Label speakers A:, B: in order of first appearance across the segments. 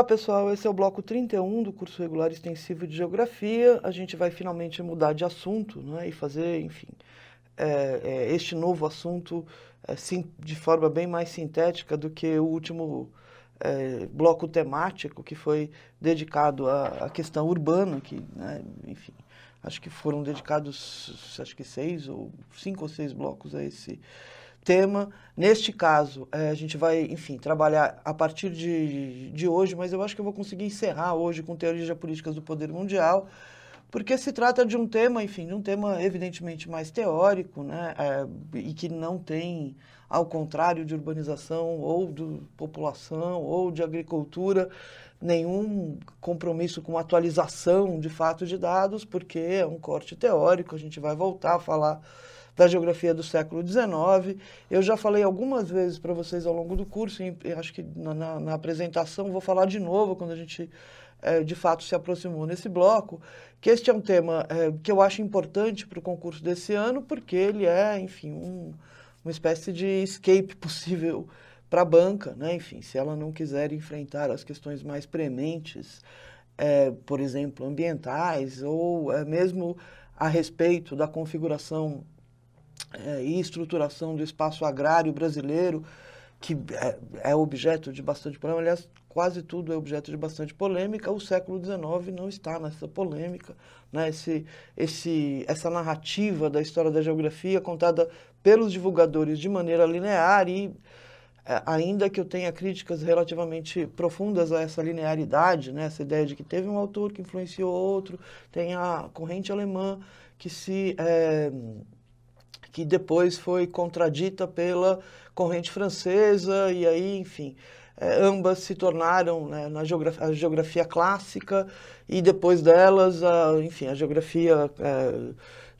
A: Olá pessoal, esse é o bloco 31 do curso regular extensivo de Geografia. A gente vai finalmente mudar de assunto né, e fazer, enfim, é, é, este novo assunto é, sim, de forma bem mais sintética do que o último é, bloco temático que foi dedicado à, à questão urbana, que, né, enfim, acho que foram dedicados acho que seis ou cinco ou seis blocos a esse tema. Neste caso, é, a gente vai, enfim, trabalhar a partir de, de hoje, mas eu acho que eu vou conseguir encerrar hoje com teorias geopolíticas do poder mundial, porque se trata de um tema, enfim, de um tema evidentemente mais teórico, né, é, e que não tem, ao contrário de urbanização ou de população ou de agricultura, nenhum compromisso com atualização de fato de dados, porque é um corte teórico, a gente vai voltar a falar da geografia do século XIX. Eu já falei algumas vezes para vocês ao longo do curso, e acho que na, na, na apresentação vou falar de novo quando a gente é, de fato se aproximou nesse bloco, que este é um tema é, que eu acho importante para o concurso desse ano, porque ele é, enfim, um, uma espécie de escape possível para a banca, né? enfim, se ela não quiser enfrentar as questões mais prementes, é, por exemplo, ambientais, ou é, mesmo a respeito da configuração é, e estruturação do espaço agrário brasileiro, que é, é objeto de bastante problema. Aliás, quase tudo é objeto de bastante polêmica. O século XIX não está nessa polêmica. Né? Esse, esse, essa narrativa da história da geografia contada pelos divulgadores de maneira linear e é, ainda que eu tenha críticas relativamente profundas a essa linearidade, né, essa ideia de que teve um autor que influenciou outro, tem a corrente alemã que se é, que depois foi contradita pela corrente francesa, e aí, enfim, é, ambas se tornaram né, na geografia, a geografia clássica e depois delas, a, enfim, a geografia é,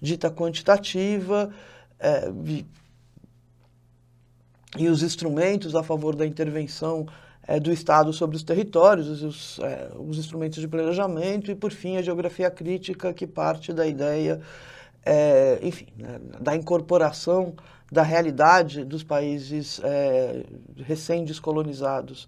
A: dita quantitativa é, e, e, os instrumentos a favor da intervenção é, do Estado sobre os territórios, os, é, os instrumentos de planejamento e, por fim, a geografia crítica que parte da ideia é, enfim, né, da incorporação da realidade dos países é, recém-descolonizados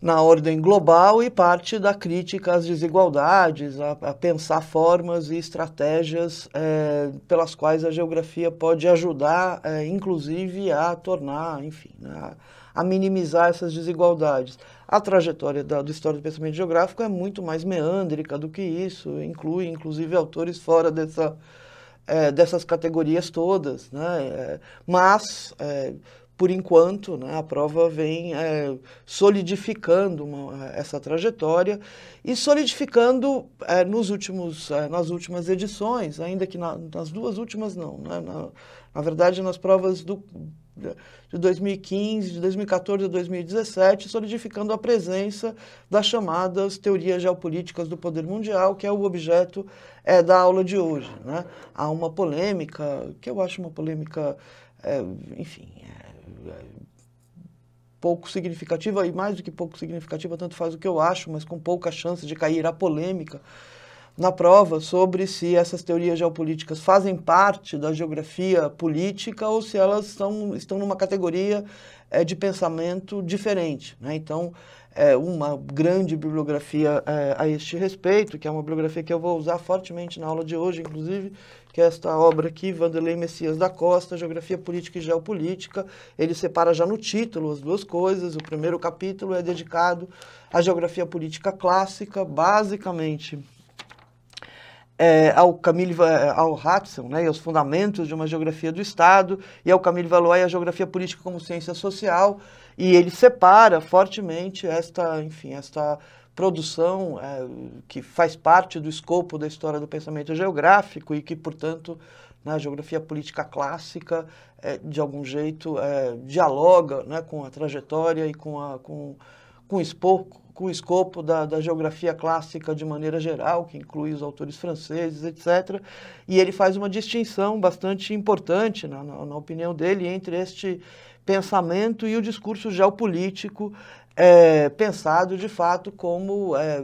A: na ordem global e parte da crítica às desigualdades, a, a pensar formas e estratégias é, pelas quais a geografia pode ajudar, é, inclusive, a tornar, enfim, né, a, a minimizar essas desigualdades. A trajetória da, do história do pensamento geográfico é muito mais meandrica do que isso, inclui inclusive autores fora dessa, é, dessas categorias todas. Né? É, mas, é, por enquanto, né, a prova vem é, solidificando uma, essa trajetória e solidificando é, nos últimos, é, nas últimas edições, ainda que na, nas duas últimas não. Né? Na, na verdade, nas provas do de 2015, de 2014 a 2017, solidificando a presença das chamadas teorias geopolíticas do poder mundial, que é o objeto é, da aula de hoje. Né? Há uma polêmica, que eu acho uma polêmica, é, enfim, é, é pouco significativa, e mais do que pouco significativa, tanto faz o que eu acho, mas com pouca chance de cair a polêmica na prova sobre se essas teorias geopolíticas fazem parte da geografia política ou se elas são, estão numa categoria é, de pensamento diferente. Né? Então, é uma grande bibliografia é, a este respeito, que é uma bibliografia que eu vou usar fortemente na aula de hoje, inclusive, que é esta obra aqui, Vanderlei Messias da Costa, Geografia Política e Geopolítica. Ele separa já no título as duas coisas. O primeiro capítulo é dedicado à geografia política clássica, basicamente é, ao Camille, é, ao Hudson né, e aos fundamentos de uma geografia do Estado, e ao Camille Valois e a geografia política como ciência social, e ele separa fortemente esta, enfim, esta produção é, que faz parte do escopo da história do pensamento geográfico e que, portanto, na geografia política clássica, é, de algum jeito, é, dialoga né, com a trajetória e com, a, com, com o escopo com o escopo da, da, geografia clássica de maneira geral, que inclui os autores franceses, etc. E ele faz uma distinção bastante importante, na, na, na opinião dele, entre este pensamento e o discurso geopolítico é, pensado de fato como é,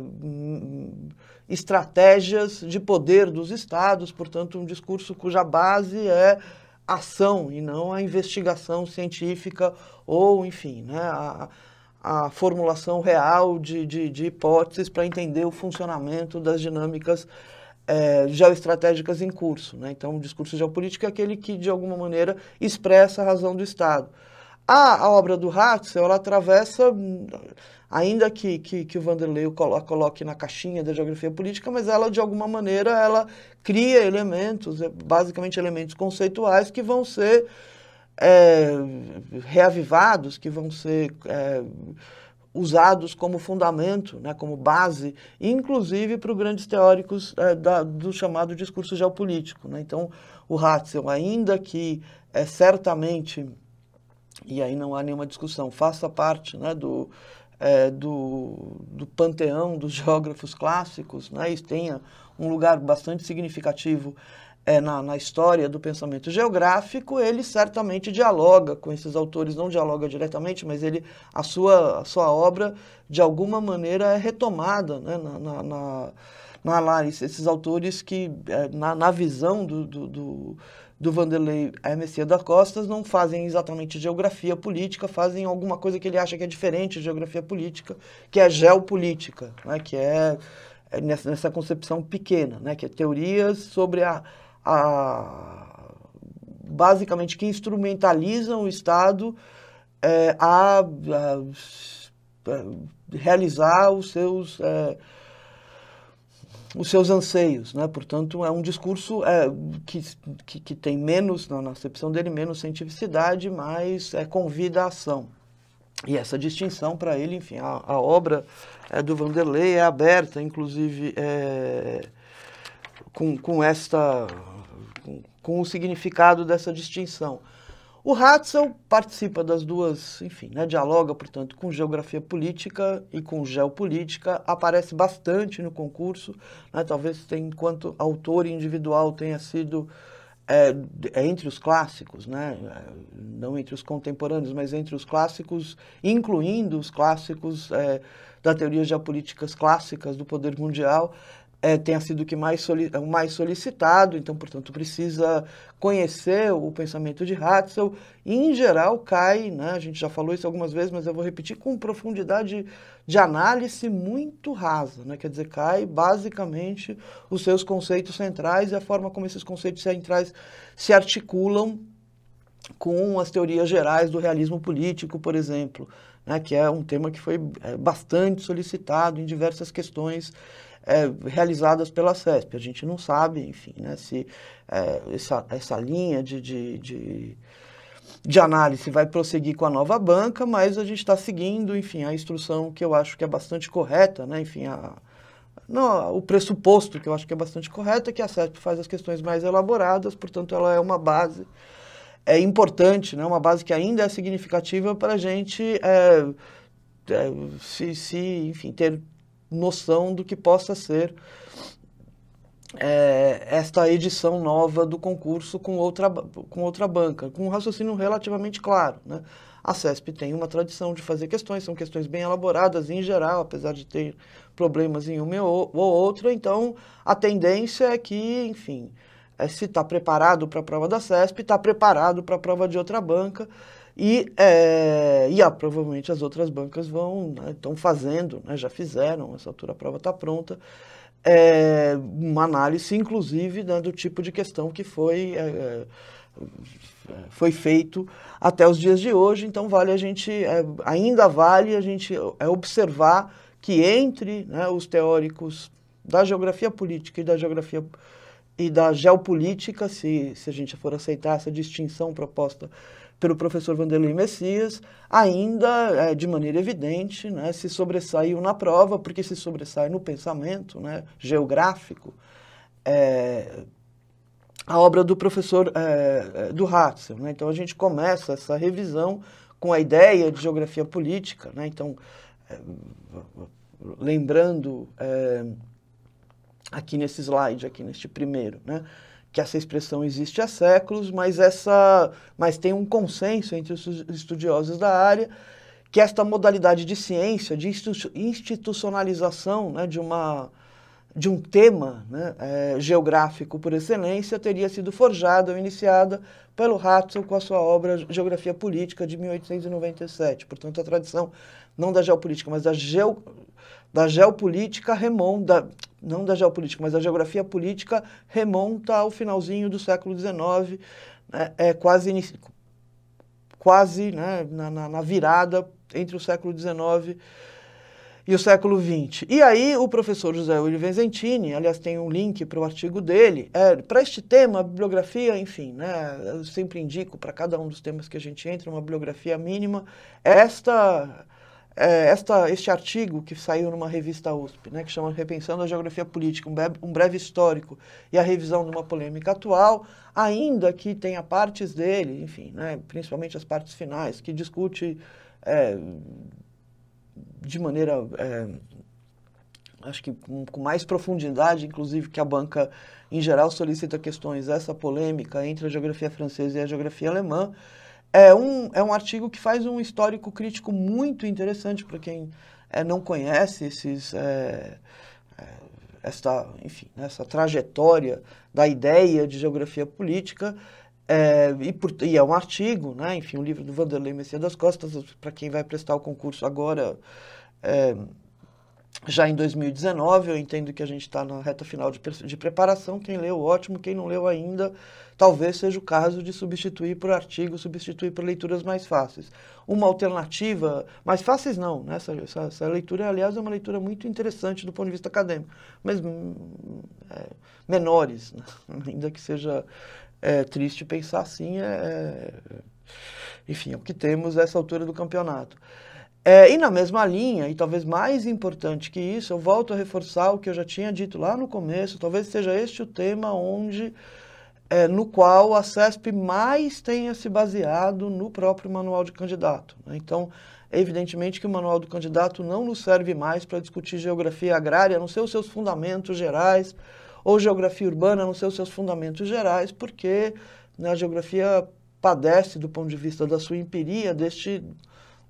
A: estratégias de poder dos estados, portanto, um discurso cuja base é ação e não a investigação científica ou, enfim, né, a, a formulação real de, de, de hipóteses para entender o funcionamento das dinâmicas é, geoestratégicas em curso. Né? Então, o discurso geopolítico é aquele que, de alguma maneira, expressa a razão do Estado. A, a obra do Hatzel, ela atravessa, ainda que, que, que o Vanderlei colo, coloque na caixinha da geografia política, mas ela, de alguma maneira, ela cria elementos, basicamente elementos conceituais, que vão ser é, reavivados, que vão ser é, usados como fundamento, né, como base, inclusive para os grandes teóricos é, da, do chamado discurso geopolítico. Né? Então, o Ratzel, ainda que é, certamente, e aí não há nenhuma discussão, faça parte né, do, é, do, do, panteão dos geógrafos clássicos, né, e tenha um lugar bastante significativo é, na, na, história do pensamento geográfico, ele certamente dialoga com esses autores, não dialoga diretamente, mas ele, a, sua, a sua obra, de alguma maneira, é retomada né, na, na, na, na Esses autores que, é, na, na visão do, do, do, do Vanderlei Messias da Costa, não fazem exatamente geografia política, fazem alguma coisa que ele acha que é diferente de geografia política, que é geopolítica, né, que é, é nessa, nessa concepção pequena, né, que é teorias sobre a a, basicamente que instrumentalizam o Estado é, a, a, a, é, realizar os seus é, os seus anseios, né? Portanto, é um discurso é, que, que, que, tem menos, na acepção dele, menos cientificidade, mas é, convida à ação. E essa distinção para ele, enfim, a, a obra é, do Vanderlei é aberta, inclusive, é, com, com esta com o significado dessa distinção. O Hatzel participa das duas, enfim, né, dialoga, portanto, com geografia política e com geopolítica, aparece bastante no concurso, né, talvez tenha, enquanto autor individual tenha sido é, é entre os clássicos, né, é, não entre os contemporâneos, mas entre os clássicos, incluindo os clássicos é, da teoria geopolíticas clássicas do poder mundial, é, tenha sido o que mais, soli mais solicitado, então, portanto, precisa conhecer o pensamento de Hatzel. em geral, cai, né, a gente já falou isso algumas vezes, mas eu vou repetir, com profundidade de análise muito rasa, né, quer dizer, cai basicamente os seus conceitos centrais e a forma como esses conceitos centrais se articulam com as teorias gerais do realismo político, por exemplo, né, que é um tema que foi eh, bastante solicitado em diversas questões é, realizadas pela CESP. A gente não sabe, enfim, né, se é, essa, essa linha de, de, de, de, análise vai prosseguir com a nova banca, mas a gente está seguindo, enfim, a instrução que eu acho que é bastante correta, né, enfim, a, não, o pressuposto que eu acho que é bastante correto é que a CESP faz as questões mais elaboradas, portanto, ela é uma base é importante, né, uma base que ainda é significativa para a gente é, é, se, se, enfim, ter noção do que possa ser é, esta edição nova do concurso com outra, com outra banca, com um raciocínio relativamente claro. Né? A CESP tem uma tradição de fazer questões, são questões bem elaboradas em geral, apesar de ter problemas em uma ou outra, então a tendência é que, enfim, é, se está preparado para a prova da CESP, está preparado para a prova de outra banca, e, é, e ah, provavelmente as outras bancas vão, estão né, fazendo, né, já fizeram, essa altura a prova está pronta, é, uma análise, inclusive, né, do tipo de questão que foi, é, é foi feito até os dias de hoje. Então, vale a gente, é, ainda vale a gente é, observar que entre né, os teóricos da geografia política e da geografia e da geopolítica, se, se a gente for aceitar essa distinção proposta pelo professor Vanderlei Messias, ainda é, de maneira evidente, né, se sobressaiu na prova, porque se sobressai no pensamento né, geográfico, é, a obra do professor é, do Hatzel. Né? Então a gente começa essa revisão com a ideia de geografia política. Né? Então, é, lembrando é, aqui nesse slide, aqui neste primeiro, né? que essa expressão existe há séculos, mas, essa, mas tem um consenso entre os estudiosos da área que esta modalidade de ciência, de institucionalização né, de, uma, de um tema né, é, geográfico por excelência, teria sido forjada ou iniciada pelo Hatzel com a sua obra Geografia Política de 1897. Portanto, a tradição não da geopolítica, mas da geo, da geopolítica remonta, não da geopolítica, mas da geografia política remonta ao finalzinho do século XIX, né, é quase, quase né, na, na, na virada entre o século XIX e o século XX. E aí o professor José Willi Vincentini, aliás tem um link para o artigo dele, é, para este tema, bibliografia, enfim, né, eu sempre indico para cada um dos temas que a gente entra uma bibliografia mínima, esta é, esta, este artigo que saiu numa revista USP, né, que chama Repensando a Geografia Política, um breve, um breve histórico e a revisão de uma polêmica atual, ainda que tenha partes dele, enfim, né, principalmente as partes finais, que discute é, de maneira, é, acho que com, com mais profundidade, inclusive, que a banca em geral solicita questões, essa polêmica entre a geografia francesa e a geografia alemã, é um, é um artigo que faz um histórico crítico muito interessante para quem é, não conhece esses, é, é, esta, enfim, né, essa trajetória da ideia de geografia política. É, e, por, e, é um artigo, né? enfim, o um livro do Vanderlei Messias das Costas, para quem vai prestar o concurso agora é, já em 2019. Eu entendo que a gente está na reta final de, de, preparação. Quem leu, ótimo. Quem não leu ainda, talvez seja o caso de substituir por artigo, substituir por leituras mais fáceis. Uma alternativa, mais fáceis não, né? essa, essa, essa leitura, aliás, é uma leitura muito interessante do ponto de vista acadêmico, mas hum, é, menores, né? ainda que seja é, triste pensar assim, é, é, enfim, é o que temos a essa altura do campeonato. É, e na mesma linha, e talvez mais importante que isso, eu volto a reforçar o que eu já tinha dito lá no começo, talvez seja este o tema onde, é, no qual a CESP mais tenha se baseado no próprio manual de candidato. Né? Então, evidentemente que o manual do candidato não nos serve mais para discutir geografia agrária, a não ser os seus fundamentos gerais, ou geografia urbana, a não ser os seus fundamentos gerais, porque né, a geografia padece do ponto de vista da sua empiria deste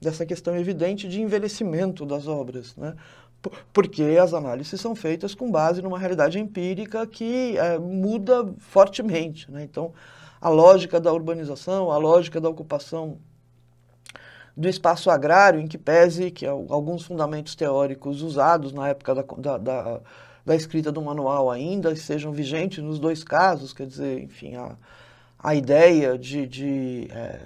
A: dessa questão evidente de envelhecimento das obras, né? porque as análises são feitas com base numa realidade empírica que é, muda fortemente. Né? Então, a lógica da urbanização, a lógica da ocupação do espaço agrário, em que pese que alguns fundamentos teóricos usados na época da, da, da, da escrita do manual ainda sejam vigentes nos dois casos, quer dizer, enfim, a, a ideia de, de é,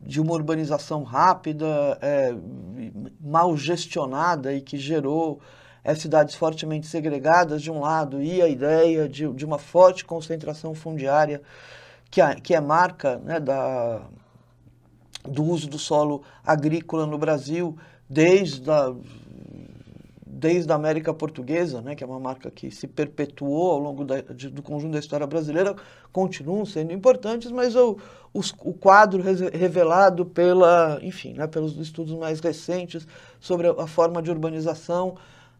A: de uma urbanização rápida, é, mal gestionada e que gerou é, cidades fortemente segregadas de um lado e a ideia de, de uma forte concentração fundiária que, a, que é marca né, da, do uso do solo agrícola no Brasil desde a desde a América Portuguesa, né, que é uma marca que se perpetuou ao longo da, de, do conjunto da história brasileira, continuam sendo importantes, mas o, os, o quadro revelado pela, enfim, né, pelos estudos mais recentes sobre a, a forma de urbanização,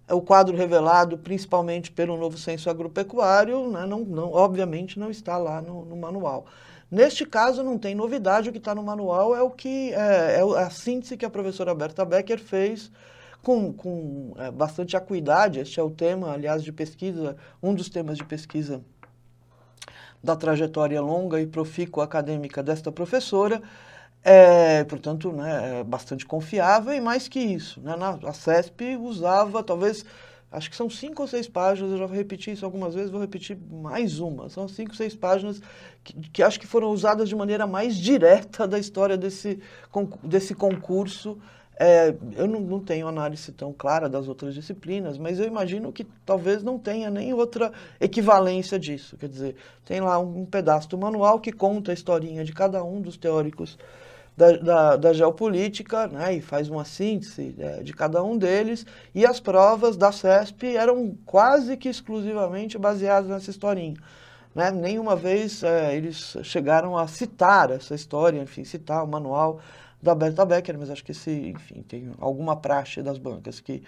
A: é o quadro revelado principalmente pelo novo censo agropecuário, né, não, não, obviamente não está lá no, no manual. Neste caso, não tem novidade, o que está no manual é o que é, é a síntese que a professora Berta Becker fez com, com é, bastante acuidade. Este é o tema, aliás, de pesquisa, um dos temas de pesquisa da trajetória longa e profícua acadêmica desta professora. É, portanto, né, é bastante confiável e mais que isso. Né, na, a CESP usava, talvez, acho que são cinco ou seis páginas, eu já repeti isso algumas vezes, vou repetir mais uma. São cinco, seis páginas que, que acho que foram usadas de maneira mais direta da história desse, desse concurso é, eu não, não, tenho análise tão clara das outras disciplinas, mas eu imagino que talvez não tenha nem outra equivalência disso. Quer dizer, tem lá um, pedaço do manual que conta a historinha de cada um dos teóricos da, da, da geopolítica, né, e faz uma síntese é, de cada um deles, e as provas da CESP eram quase que exclusivamente baseadas nessa historinha. Né? Nenhuma vez é, eles chegaram a citar essa história, enfim, citar o manual da Berta Becker, mas acho que esse, enfim, tem alguma praxe das bancas que,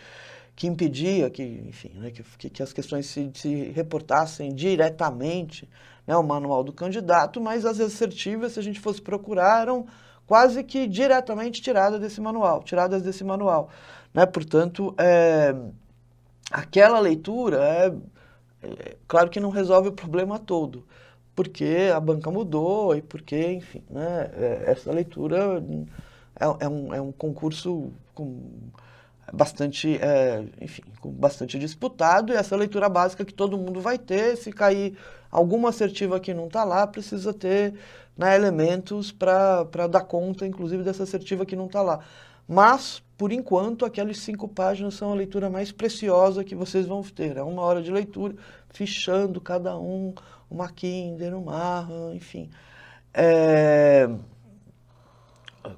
A: que impedia que, enfim, né, que, que as questões se, se reportassem diretamente né, ao manual do candidato, mas as assertivas, se a gente fosse procurar, eram quase que diretamente tiradas desse manual, tiradas desse manual. Né? Portanto, é, aquela leitura é, é claro que não resolve o problema todo, porque a banca mudou e porque, enfim, né, é, essa leitura é, é, um, é um concurso com bastante, é, enfim, com bastante disputado e essa leitura básica que todo mundo vai ter, se cair alguma assertiva que não está lá, precisa ter né, elementos para dar conta, inclusive, dessa assertiva que não está lá. Mas, por enquanto, aquelas cinco páginas são a leitura mais preciosa que vocês vão ter. É uma hora de leitura, fichando cada um, uma Kinder, uma Marra, enfim. É... Eh,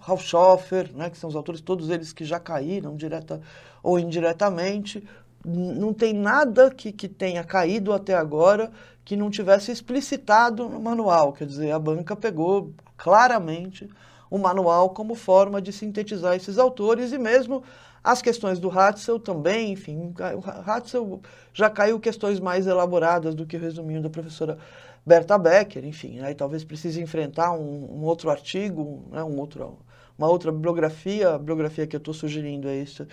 A: Ralf Schoffer, né, que são os autores, todos eles que já caíram direta ou indiretamente. Não tem nada que, que tenha caído até agora que não tivesse explicitado no manual. Quer dizer, a banca pegou claramente o manual como forma de sintetizar esses autores e mesmo as questões do Hatzel também, enfim, o Hatzel já caiu questões mais elaboradas do que o resuminho da professora Berta Becker, enfim, né, talvez precise enfrentar um, um outro artigo, né, um outro, uma outra bibliografia, a bibliografia que eu estou sugerindo é isso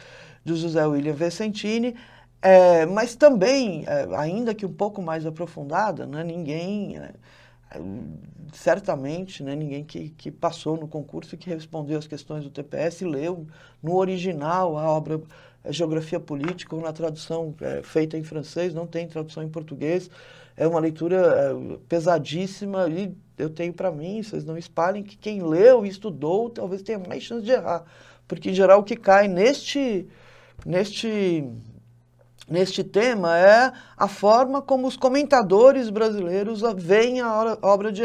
A: de José William Vicentini, é, mas também, é, ainda que um pouco mais aprofundada, né, ninguém... Né, certamente né, ninguém que, que passou no concurso e que respondeu as questões do TPS leu no original a obra a é, Geografia Política ou na tradução é, feita em francês, não tem tradução em português. É uma leitura é, pesadíssima e eu tenho para mim, vocês não espalhem, que quem leu e estudou talvez tenha mais chance de errar. Porque, em geral, o que cai neste, neste neste tema é a forma como os comentadores brasileiros veem a obra de,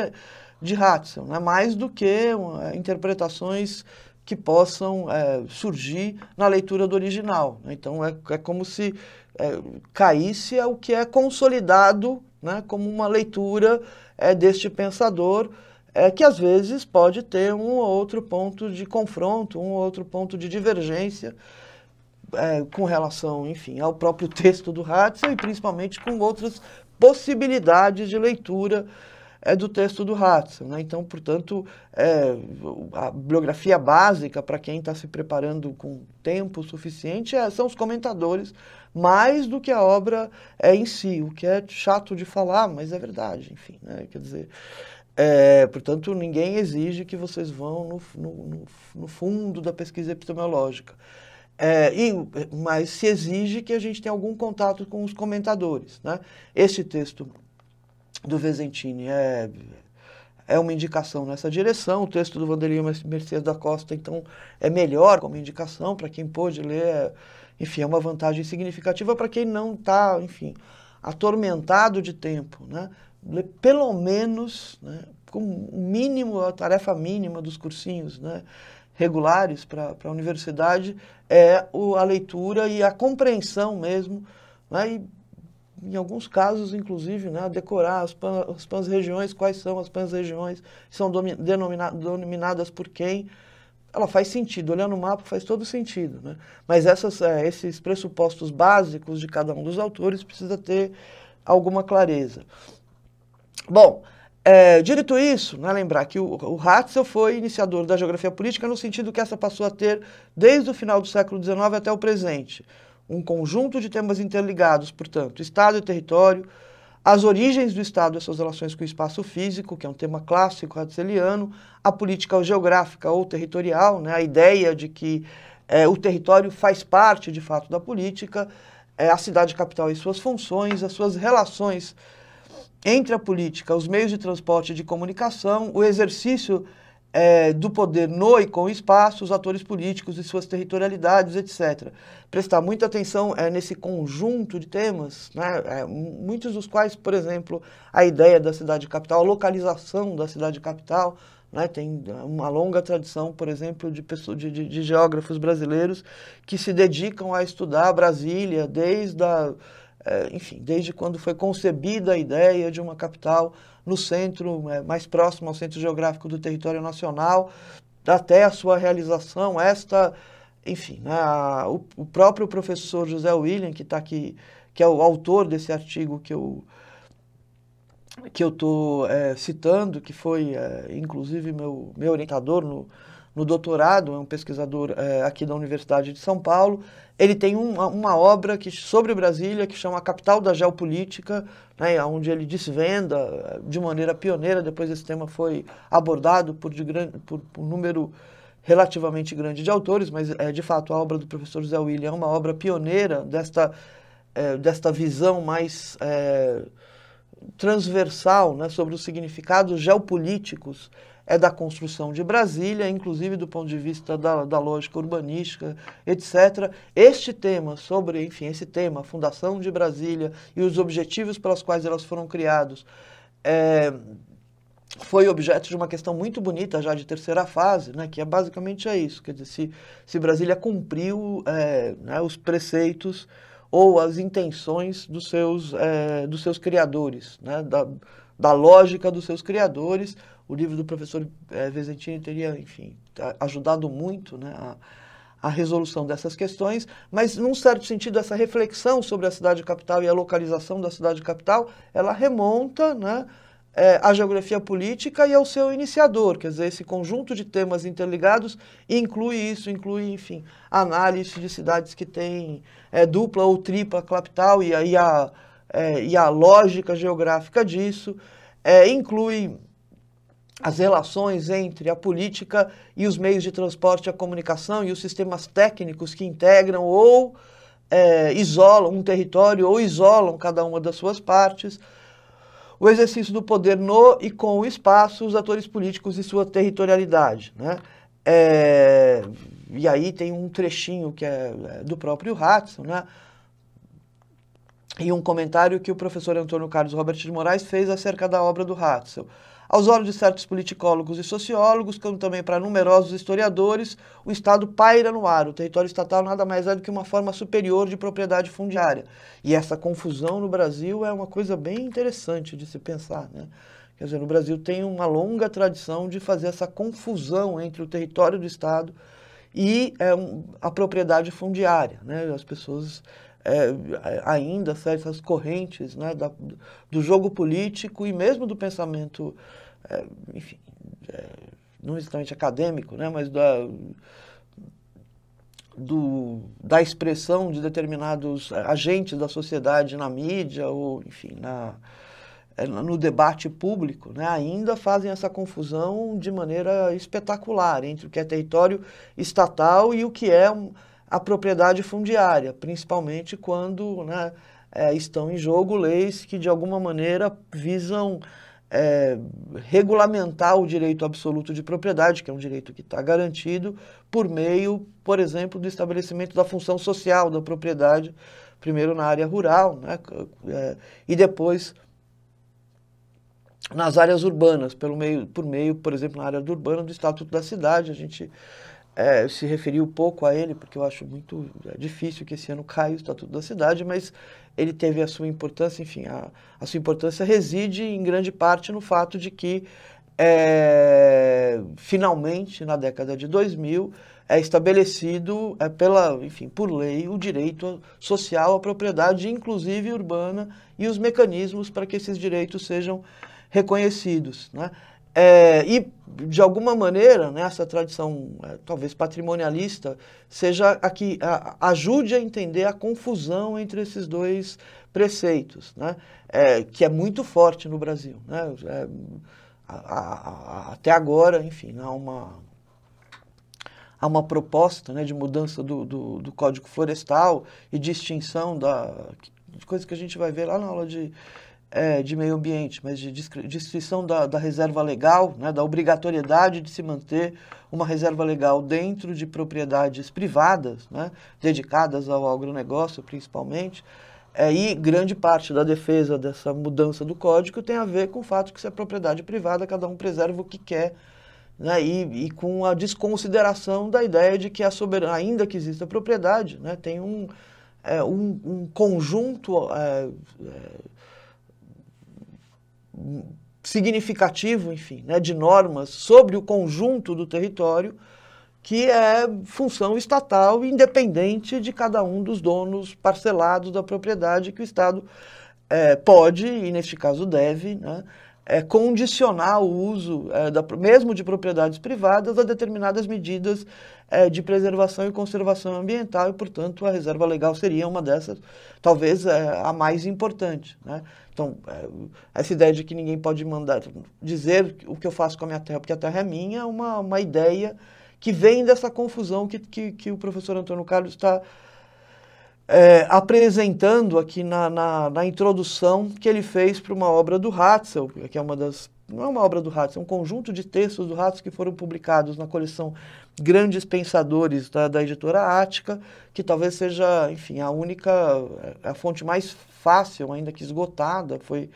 A: de Hatzel, né? mais do que uma, é, interpretações que possam é, surgir na leitura do original. Então é, é como se é, caísse ao que é consolidado né, como uma leitura é, deste pensador, é, que às vezes pode ter um ou outro ponto de confronto, um ou outro ponto de divergência é, com relação, enfim, ao próprio texto do Ratzel e principalmente com outras possibilidades de leitura é do texto do Ratzel. Né? Então, portanto, é, a biografia básica para quem está se preparando com tempo suficiente é, são os comentadores, mais do que a obra é em si, o que é chato de falar, mas é verdade, enfim. Né? Quer dizer, é, portanto, ninguém exige que vocês vão no, no, no fundo da pesquisa epistemológica. É, e, mas se exige que a gente tenha algum contato com os comentadores. Né? Esse texto do Vezentini é, é uma indicação nessa direção. O texto do Vanderlei Mercedes da Costa, então, é melhor como indicação para quem pôde ler. É, enfim, é uma vantagem significativa para quem não está, enfim, atormentado de tempo. Né? Lê pelo menos, né, com o mínimo, a tarefa mínima dos cursinhos, né? regulares para a universidade é o, a leitura e a compreensão mesmo, né? e em alguns casos, inclusive, né, decorar as, pan, as pans-regiões, quais são as pans-regiões, são denomina, denominadas por quem, ela faz sentido, olhando o mapa faz todo sentido, né? mas essas, é, esses pressupostos básicos de cada um dos autores precisa ter alguma clareza. Bom, é, dito isso, né, lembrar que o, o Ratzel foi iniciador da geografia política no sentido que essa passou a ter, desde o final do século XIX até o presente, um conjunto de temas interligados, portanto, Estado e território, as origens do Estado e suas relações com o espaço físico, que é um tema clássico ratzeliano, a política geográfica ou territorial, né, a ideia de que é, o território faz parte, de fato, da política, é, a cidade capital e suas funções, as suas relações entre a política, os meios de transporte e de comunicação, o exercício é, do poder no e com o espaço, os atores políticos e suas territorialidades, etc. Prestar muita atenção é, nesse conjunto de temas, né, é, muitos dos quais, por exemplo, a ideia da cidade capital, a localização da cidade capital, né, tem uma longa tradição, por exemplo, de, pessoas, de, de, de geógrafos brasileiros que se dedicam a estudar Brasília desde a eh, enfim, desde quando foi concebida a ideia de uma capital no centro, eh, mais próximo ao centro geográfico do território nacional, até a sua realização, esta, enfim, né, a, o, o, próprio professor José William, que está aqui, que é o autor desse artigo que eu que eu estou eh, é, citando, que foi, é, inclusive, meu, meu orientador no, no doutorado, é um pesquisador é, aqui da Universidade de São Paulo. Ele tem uma, uma, obra que, sobre Brasília que chama A Capital da Geopolítica, né, onde ele desvenda eh, de maneira pioneira. Depois esse tema foi abordado por, de grande, por, por um número relativamente grande de autores, mas é, de fato a obra do professor José William é uma obra pioneira desta, é, desta visão mais é, transversal né, sobre os significados geopolíticos é da construção de Brasília, inclusive do ponto de vista da, da lógica urbanística, etc. Este tema sobre, enfim, esse tema, a fundação de Brasília e os objetivos pelos quais elas foram criados, é, foi objeto de uma questão muito bonita já de terceira fase, né, que é basicamente é isso, quer dizer, se, se Brasília cumpriu é, né, os preceitos ou as intenções dos seus, é, dos seus criadores, né, da, da lógica dos seus criadores, o livro do professor é, teria, enfim, ajudado muito né, a, a resolução dessas questões, mas num certo sentido essa reflexão sobre a cidade capital e a localização da cidade capital, ela remonta né, é, à geografia política e ao seu iniciador, quer dizer, esse conjunto de temas interligados inclui isso, inclui, enfim, análise de cidades que têm é, dupla ou tripla capital e, e, a, é, e a lógica geográfica disso, inclui as relações entre a política e os meios de transporte e a comunicação e os sistemas técnicos que integram ou é, isolam um território ou isolam cada uma das suas partes, o exercício do poder no e com o espaço, os atores políticos e sua territorialidade. Né? É, e aí tem um trechinho que é, é do próprio Hudson, né? e um comentário que o professor Antônio Carlos Robert de Moraes fez acerca da obra do Hudson. Aos olhos de certos politicólogos e sociólogos, como também para numerosos historiadores, o Estado paira no ar. O território estatal nada mais é do que uma forma superior de propriedade fundiária. E essa confusão no Brasil é uma coisa bem interessante de se pensar, né? Quer dizer, no Brasil tem uma longa tradição de fazer essa confusão entre o território do Estado e é, um, a propriedade fundiária. Né? As pessoas é, ainda certas correntes né, da, do jogo político e mesmo do pensamento é, enfim, é, não exatamente acadêmico, né, mas da, do, da expressão de determinados agentes da sociedade na mídia ou, enfim, na, é, no debate público, né, ainda fazem essa confusão de maneira espetacular entre o que é território estatal e o que é a propriedade fundiária, principalmente quando né, é, estão em jogo leis que de alguma maneira visam é, regulamentar o direito absoluto de propriedade, que é um direito que está garantido, por meio, por exemplo, do estabelecimento da função social da propriedade, primeiro na área rural né, é, e depois nas áreas urbanas, pelo meio, por meio, por exemplo, na área urbana do Estatuto da Cidade, a gente é, se referiu pouco a ele, porque eu acho muito é difícil que esse ano caia o Estatuto da Cidade, mas ele teve a sua importância, enfim, a, a sua importância reside em grande parte no fato de que, é, finalmente, na década de 2000, é estabelecido é, pela, enfim, por lei o direito social à propriedade, inclusive urbana, e os mecanismos para que esses direitos sejam reconhecidos. Né? É, e, de alguma maneira, né, essa tradição, é, talvez patrimonialista, seja a que a, ajude a entender a confusão entre esses dois preceitos, né, é, que é muito forte no Brasil. Né, é, a, a, até agora, enfim, há uma, há uma proposta né, de mudança do, do, do Código Florestal e de extinção da. coisa que a gente vai ver lá na aula de é, de meio ambiente, mas de destruição da, da reserva legal, né, da obrigatoriedade de se manter uma reserva legal dentro de propriedades privadas, né, dedicadas ao agronegócio principalmente. É, e grande parte da defesa dessa mudança do código tem a ver com o fato que se é propriedade privada, cada um preserva o que quer, né, e, e, com a desconsideração da ideia de que, a ainda que exista propriedade, né, tem um, é, um, um conjunto é, é, significativo, enfim, né, de normas sobre o conjunto do território, que é função estatal independente de cada um dos donos parcelados da propriedade que o Estado é, pode, e neste caso deve, né, é, condicionar o uso é, da, mesmo de propriedades privadas a determinadas medidas é, de preservação e conservação ambiental e, portanto, a reserva legal seria uma dessas, talvez é, a mais importante. Né? Então, é, essa ideia de que ninguém pode mandar dizer o que eu faço com a minha terra, porque a terra é minha, é uma, uma ideia que vem dessa confusão que, que, que o professor Antônio Carlos está é, apresentando aqui na, na, na, introdução que ele fez para uma obra do Ratzel, que é uma das. Não é uma obra do Ratzel, é um conjunto de textos do Ratzel que foram publicados na coleção Grandes Pensadores da, da editora Ática, que talvez seja, enfim, a única, é, a fonte mais fácil, ainda que esgotada. Foi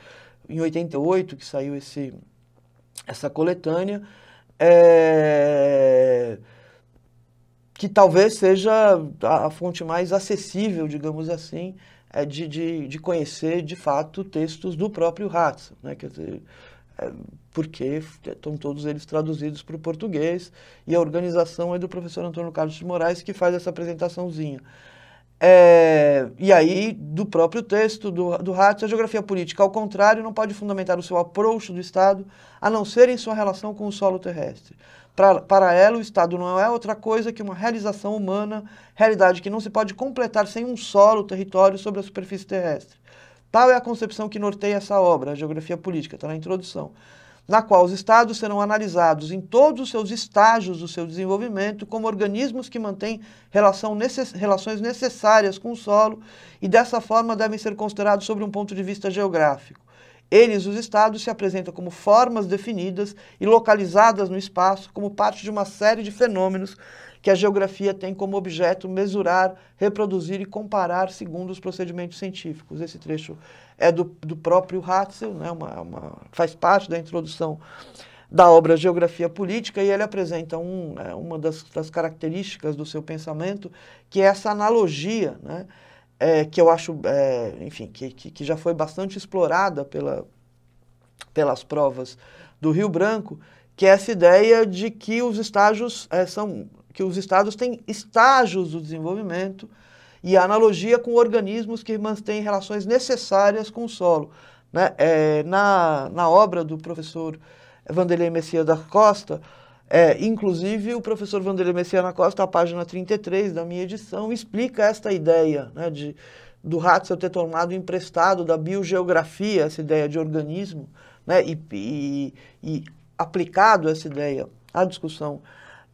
A: em 88 que saiu esse, essa coletânea. É, que talvez seja a, a, fonte mais acessível, digamos assim, é de, de, de, conhecer de fato textos do próprio Ratz, né? Quer dizer, é, porque estão todos eles traduzidos para o português e a organização é do professor Antônio Carlos de Moraes que faz essa apresentaçãozinha. É, e aí, do próprio texto do, do Hatz, a geografia política, ao contrário, não pode fundamentar o seu aproximo do Estado a não ser em sua relação com o solo terrestre. Pra, para ela, o Estado não é outra coisa que uma realização humana, realidade que não se pode completar sem um solo território sobre a superfície terrestre. Tal é a concepção que norteia essa obra, a geografia política, está na introdução na qual os estados serão analisados em todos os seus estágios do seu desenvolvimento como organismos que mantêm necess relações necessárias com o solo e dessa forma devem ser considerados sobre um ponto de vista geográfico. Eles, os estados, se apresentam como formas definidas e localizadas no espaço como parte de uma série de fenômenos que a geografia tem como objeto mesurar, reproduzir e comparar segundo os procedimentos científicos. Esse trecho é do, do próprio Ratzel, né, uma, uma, faz parte da introdução da obra Geografia Política, e ele apresenta um, é, uma das, das, características do seu pensamento, que é essa analogia, né, é, que eu acho, é, enfim, que, que, que, já foi bastante explorada pela, pelas provas do Rio Branco, que é essa ideia de que os estágios é, são que os estados têm estágios do desenvolvimento, e a analogia com organismos que mantêm relações necessárias com o solo. Né? É, na, na obra do professor Vanderlei Messias da Costa, é, inclusive, o professor Vanderlei da Costa, a página 33 da minha edição, explica esta ideia né, de, do Ratzel ter tomado emprestado da biogeografia essa ideia de organismo né, e, e, e aplicado essa ideia à discussão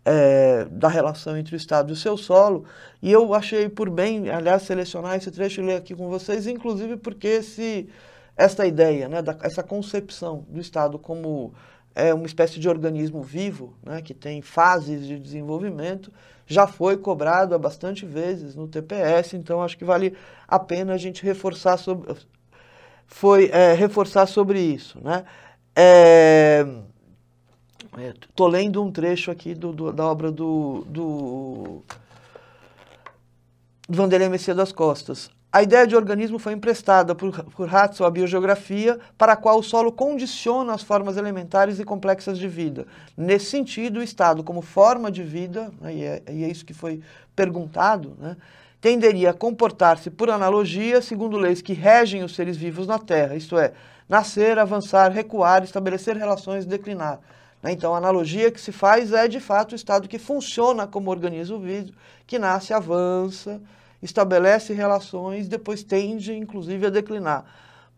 A: é, da relação entre o Estado e o seu solo. E eu achei por bem, aliás, selecionar esse trecho e ler aqui com vocês, inclusive porque esse, essa ideia, né, da, essa concepção do Estado como é, uma espécie de organismo vivo, né, que tem fases de desenvolvimento, já foi cobrado há bastante vezes no TPS, então acho que vale a pena a gente reforçar sobre, foi, é, reforçar sobre isso. Né? É, Estou é, tô lendo um trecho aqui do, do, da obra do, do, do Vanderlei Messias das Costas. A ideia de organismo foi emprestada por, por à biogeografia, para a qual o solo condiciona as formas elementares e complexas de vida. Nesse sentido, o Estado, como forma de vida, né, e, é, e, é, isso que foi perguntado, né, tenderia a comportar-se por analogia segundo leis que regem os seres vivos na Terra, isto é, nascer, avançar, recuar, estabelecer relações, declinar. Né? Então, a analogia que se faz é, de fato, o Estado que funciona como organismo vivo, que nasce, avança, estabelece relações, depois tende, inclusive, a declinar.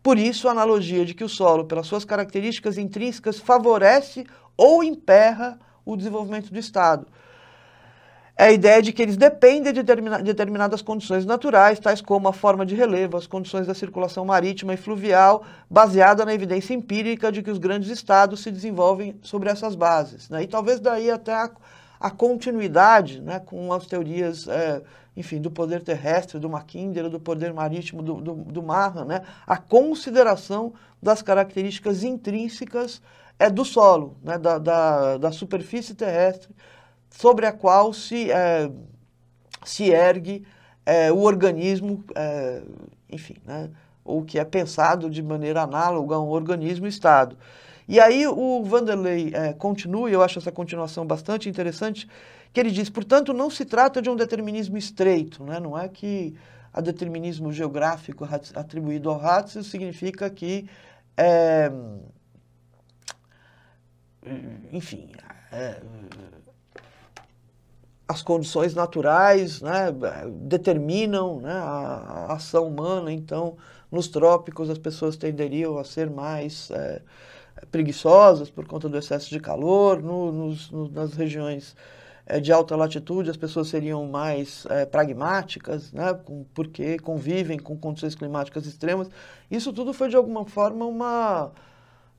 A: Por isso, a analogia de que o solo, pelas suas características intrínsecas, favorece ou emperra o desenvolvimento do Estado é a ideia de que eles dependem de determinadas condições naturais, tais como a forma de relevo, as condições da circulação marítima e fluvial, baseada na evidência empírica de que os grandes estados se desenvolvem sobre essas bases. Né? E talvez daí até a, a continuidade né, com as teorias, é, enfim, do poder terrestre, do Mackinder, do poder marítimo, do, do, do né? a consideração das características intrínsecas é, do solo, né, da, da, da superfície terrestre, sobre a qual se, é, se ergue é, o organismo, é, enfim, né, ou que é pensado de maneira análoga a um organismo-estado. E aí o Vanderlei continua, e eu acho essa continuação bastante interessante, que ele diz, portanto, não se trata de um determinismo estreito, né, não é que a determinismo geográfico atribuído ao Ratzel significa que, enfim, as condições naturais né, determinam né, a, a, ação humana, então nos trópicos as pessoas tenderiam a ser mais é, preguiçosas por conta do excesso de calor, no, nos, no, nas regiões é, de alta latitude as pessoas seriam mais é, pragmáticas, né, porque convivem com condições climáticas extremas. Isso tudo foi de alguma forma uma.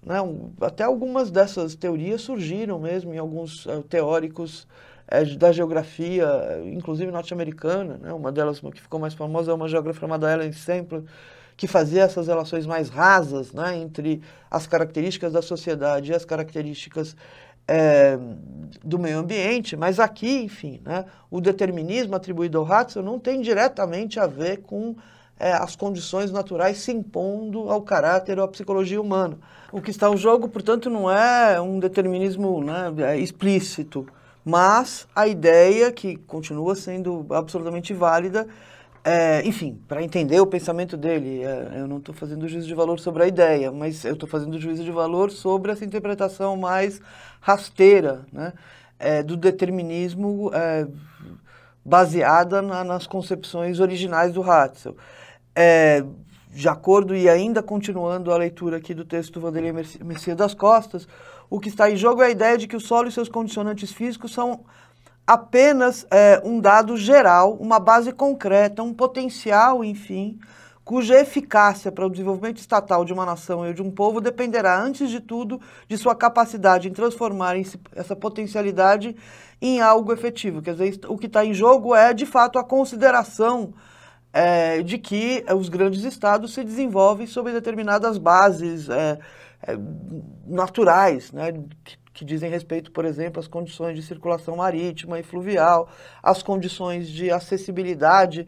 A: Né, um, até algumas dessas teorias surgiram mesmo em alguns é, teóricos é, da geografia, inclusive norte-americana. Né? Uma delas que ficou mais famosa é uma geógrafa chamada Ellen Sempler, que fazia essas relações mais rasas né? entre as características da sociedade e as características é, do meio ambiente, mas aqui, enfim, né, o determinismo atribuído ao Ratzel não tem diretamente a ver com é, as condições naturais se impondo ao caráter ou à psicologia humana. O que está em jogo, portanto, não é um determinismo né, é explícito, mas a ideia, que continua sendo absolutamente válida, é, enfim, para entender o pensamento dele, é, eu não estou fazendo juízo de valor sobre a ideia, mas eu estou fazendo juízo de valor sobre essa interpretação mais rasteira né, é, do determinismo baseada na, nas concepções originais do Hatzel, de acordo e ainda continuando a leitura aqui do texto do Vanderlei Messias das Costas, o que está em jogo é a ideia de que o solo e seus condicionantes físicos são apenas é, um dado geral, uma base concreta, um potencial, enfim, cuja eficácia para o desenvolvimento estatal de uma nação e de um povo dependerá, antes de tudo, de sua capacidade em transformar essa potencialidade em algo efetivo. Quer dizer, o que está em jogo é, de fato, a consideração é, de que os grandes estados se desenvolvem sob determinadas bases. É, é, naturais, né, que, que, dizem respeito, por exemplo, às condições de circulação marítima e fluvial, às condições de acessibilidade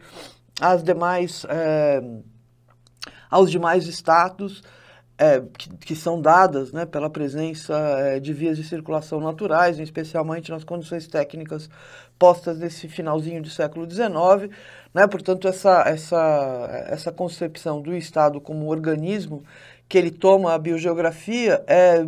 A: às demais, é, aos demais estados é, que, que, são dadas né, pela presença de vias de circulação naturais, especialmente nas condições técnicas postas nesse finalzinho do século XIX. Né? Portanto, essa, essa, essa concepção do Estado como organismo que ele toma a biogeografia é,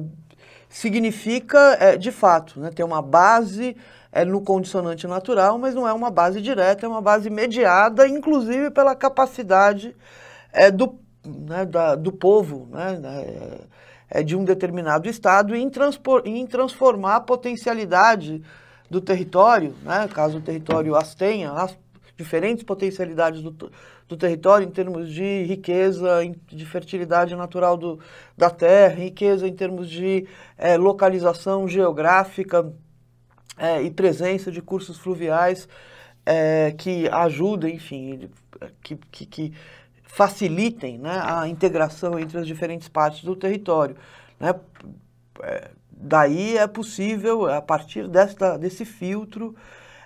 A: significa, é, de fato, né, ter uma base é, no condicionante natural, mas não é uma base direta, é uma base mediada, inclusive pela capacidade é, do, né, da, do povo né, né é, é, de um determinado estado em, transpor, em transformar a potencialidade do território, né, caso o território as tenha, as diferentes potencialidades do, do território em termos de riqueza, de fertilidade natural do, da terra, riqueza em termos de é, localização geográfica é, e presença de cursos fluviais é, que ajudem, enfim, que, que, que facilitem né, a integração entre as diferentes partes do território. Né? daí é possível, a partir desta, desse filtro,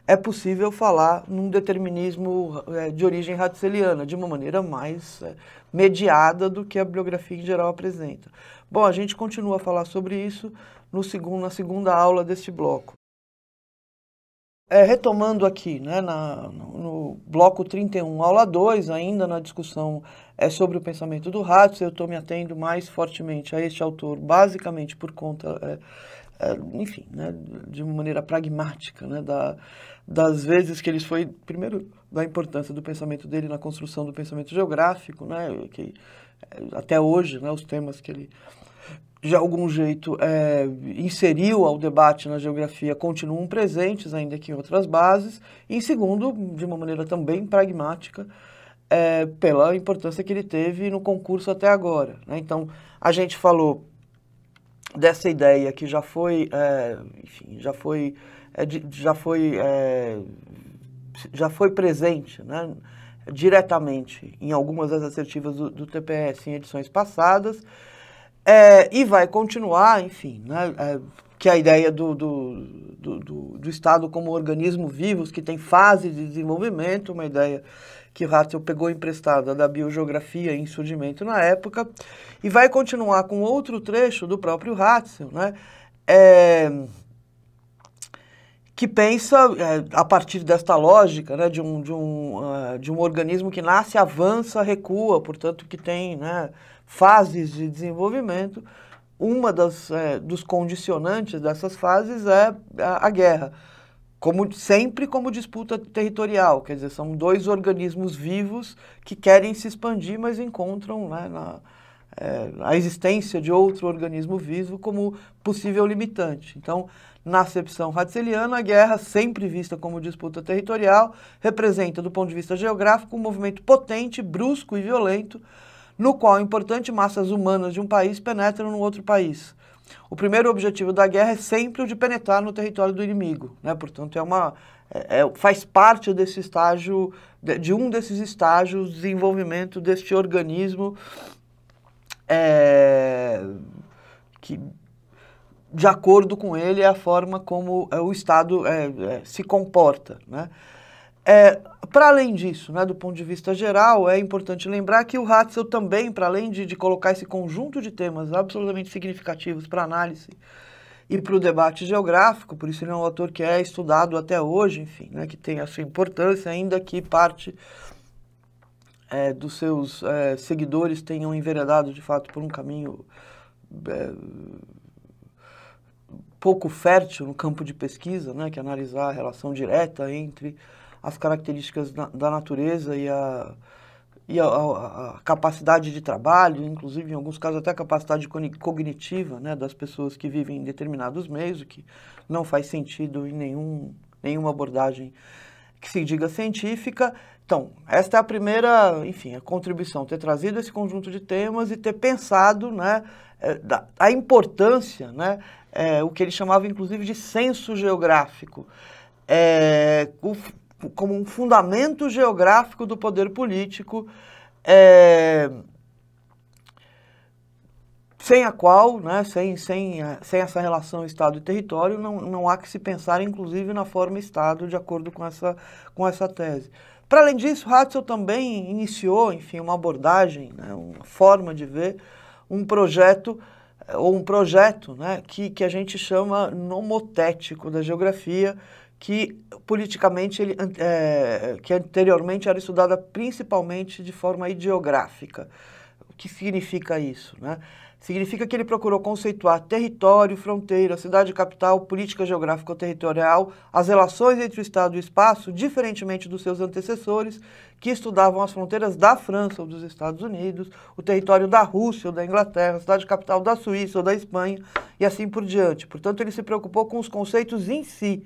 A: é possível falar num determinismo é, de origem ratzeliana, de uma maneira mais é, mediada do que a bibliografia em geral apresenta. Bom, a gente continua a falar sobre isso no segundo, na segunda aula deste bloco. É, retomando aqui, né, na, no bloco 31, aula 2, ainda na discussão é, sobre o pensamento do Ratzel, eu estou me atendo mais fortemente a este autor, basicamente por conta, é, é, enfim, né, de uma maneira pragmática, né, da, das vezes que ele foi, primeiro, da importância do pensamento dele na construção do pensamento geográfico, né, que eh, até hoje, né, os temas que ele de algum jeito é, inseriu ao debate na geografia continuam presentes, ainda que em outras bases, e segundo, de uma maneira também pragmática, é, pela importância que ele teve no concurso até agora. Né? Então, a gente falou dessa ideia que já foi, é, enfim, já foi é, já foi é, já foi presente, né? diretamente em algumas das assertivas do, do TPS em edições passadas é, e vai continuar, enfim, né, é, que é a ideia do do, do, do, do, Estado como organismo vivo, que tem fase de desenvolvimento, uma ideia que Hartzell pegou emprestada da biogeografia em surgimento na época, e vai continuar com outro trecho do próprio Hartzell, né, é, que pensa é, a partir desta lógica né, de, um, de, um, uh, de um organismo que nasce, avança, recua, portanto, que tem né, fases de desenvolvimento. Uma das é, dos condicionantes dessas fases é a, a, guerra, como sempre como disputa territorial, quer dizer, são dois organismos vivos que querem se expandir, mas encontram né, na, é, a existência de outro organismo vivo como possível limitante. Então, na acepção hatzeliana, a guerra, sempre vista como disputa territorial, representa, do ponto de vista geográfico, um movimento potente, brusco e violento, no qual importantes massas humanas de um país penetram no outro país. O primeiro objetivo da guerra é sempre o de penetrar no território do inimigo, né? portanto, é uma, é, é faz parte desse estágio, de, de um desses estágios, de desenvolvimento deste organismo é, que de acordo com ele é a forma como é, o Estado é, é se comporta. Né? É, para além disso, né, do ponto de vista geral, é importante lembrar que o Ratzel também, para além de, de, colocar esse conjunto de temas absolutamente significativos para análise e para o debate geográfico, por isso ele é um autor que é estudado até hoje, enfim, né, que tem a sua importância, ainda que parte é, dos seus é, seguidores tenham enveredado de fato por um caminho é, pouco fértil no campo de pesquisa, né, que é analisar a relação direta entre as características da, da natureza e a, e a, a, a, capacidade de trabalho, inclusive em alguns casos até a capacidade cognitiva né, das pessoas que vivem em determinados meios, o que não faz sentido em nenhum, nenhuma abordagem que se diga científica. Então, esta é a primeira, enfim, a contribuição, ter trazido esse conjunto de temas e ter pensado né, eh, a importância né, é, o que ele chamava inclusive de censo geográfico, é, o, como um fundamento geográfico do poder político, é, sem a qual, né, sem, sem, é, sem essa relação Estado e território, não, não há que se pensar inclusive na forma Estado de acordo com essa, com essa tese. Para além disso, Hatzel também iniciou, enfim, uma abordagem, né, uma forma de ver um projeto ou um projeto né, que, que a gente chama nomotético da geografia, que politicamente ele, é, que anteriormente era estudada principalmente de forma ideográfica. O que significa isso? Né? significa que ele procurou conceituar território, fronteira, cidade-capital, política geográfica ou territorial, as relações entre o Estado e o espaço, diferentemente dos seus antecessores, que estudavam as fronteiras da França ou dos Estados Unidos, o território da Rússia ou da Inglaterra, a cidade-capital da Suíça ou da Espanha, e assim por diante. Portanto, ele se preocupou com os conceitos em si.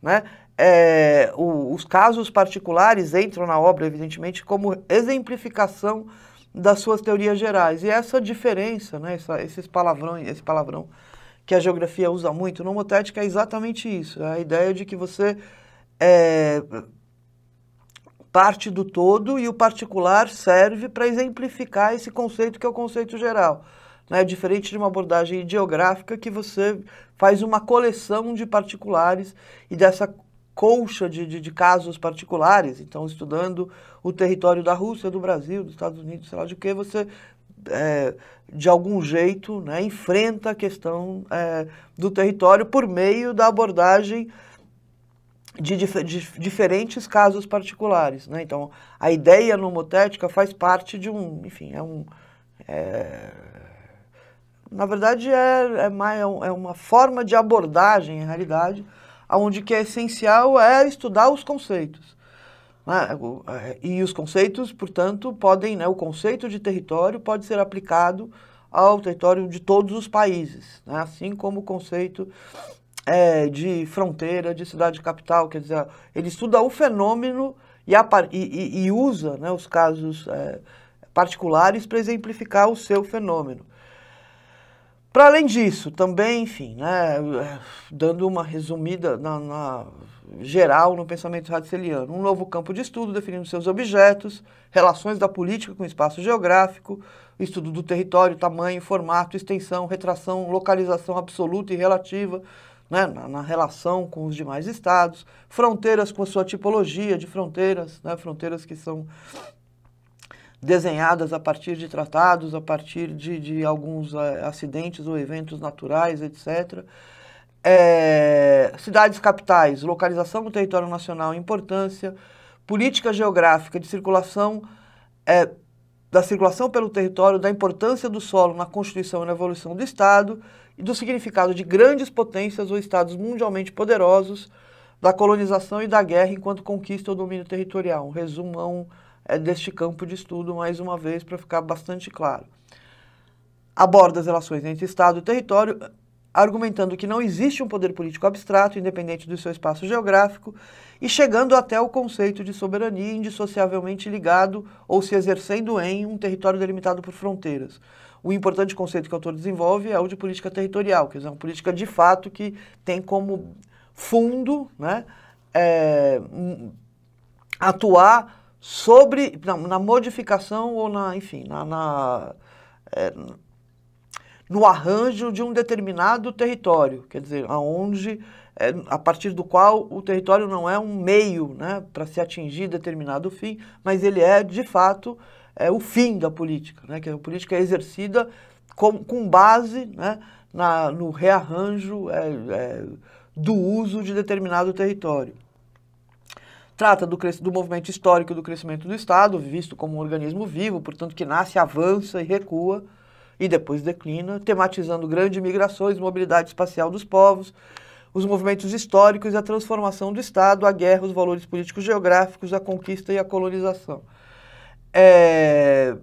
A: Né? É, o, os casos particulares entram na obra, evidentemente, como exemplificação das suas teorias gerais. E essa diferença, né, essa, esses palavrões, esse palavrão que a geografia usa muito, nomotética é exatamente isso. É a ideia de que você é, parte do todo e o particular serve para exemplificar esse conceito que é o conceito geral. Né? Diferente de uma abordagem ideográfica que você faz uma coleção de particulares e dessa colcha de, de, de, casos particulares. Então, estudando o território da Rússia, do Brasil, dos Estados Unidos, sei lá de que, você, é, de algum jeito, né, enfrenta a questão é, do território por meio da abordagem de, dif de diferentes casos particulares. Né? Então, a ideia nomotética faz parte de um, enfim, é um... É, na verdade, é, é, é, é uma forma de abordagem, em realidade, onde que é essencial é estudar os conceitos. Né? É, e os conceitos, portanto, podem, né, o conceito de território pode ser aplicado ao território de todos os países, né, assim como o conceito é, de fronteira, de cidade-capital, quer dizer, ele estuda o fenômeno e, a, e, e usa né, os casos é, particulares para exemplificar o seu fenômeno. Para além disso, também, enfim, né, eh, dando uma resumida na, na, geral no pensamento hadseliano, um novo campo de estudo definindo seus objetos, relações da política com o espaço geográfico, estudo do território, tamanho, formato, extensão, retração, localização absoluta e relativa, né, na, na, relação com os demais estados, fronteiras com a sua tipologia de fronteiras, né, fronteiras que são desenhadas a partir de tratados, a partir de, de alguns eh, acidentes ou eventos naturais, etc. É, cidades capitais, localização do território nacional, importância, política geográfica de circulação, é, da circulação pelo território, da importância do solo na constituição e na evolução do Estado e do significado de grandes potências ou estados mundialmente poderosos, da colonização e da guerra enquanto conquista ou domínio territorial. Um resumão é deste campo de estudo, mais uma vez, para ficar bastante claro. Aborda as relações entre Estado e território, argumentando que não existe um poder político abstrato, independente do seu espaço geográfico, e chegando até o conceito de soberania indissociavelmente ligado ou se exercendo em um território delimitado por fronteiras. O importante conceito que o autor desenvolve é o de política territorial, quer dizer, uma política de fato que tem como fundo né, é, atuar sobre na, na, modificação ou na, enfim, na, na é, no arranjo de um determinado território, quer dizer, aonde é, a partir do qual o território não é um meio, né, para se atingir determinado fim, mas ele é de fato é, o fim da política, né, que a política é exercida com, com base, né, na, no rearranjo é, é do uso de determinado território. Trata do, do movimento histórico do crescimento do Estado, visto como um organismo vivo, portanto, que nasce, avança e recua, e depois declina, tematizando grandes migrações, mobilidade espacial dos povos, os movimentos históricos, a transformação do Estado, a guerra, os valores políticos geográficos, a conquista e a colonização. É...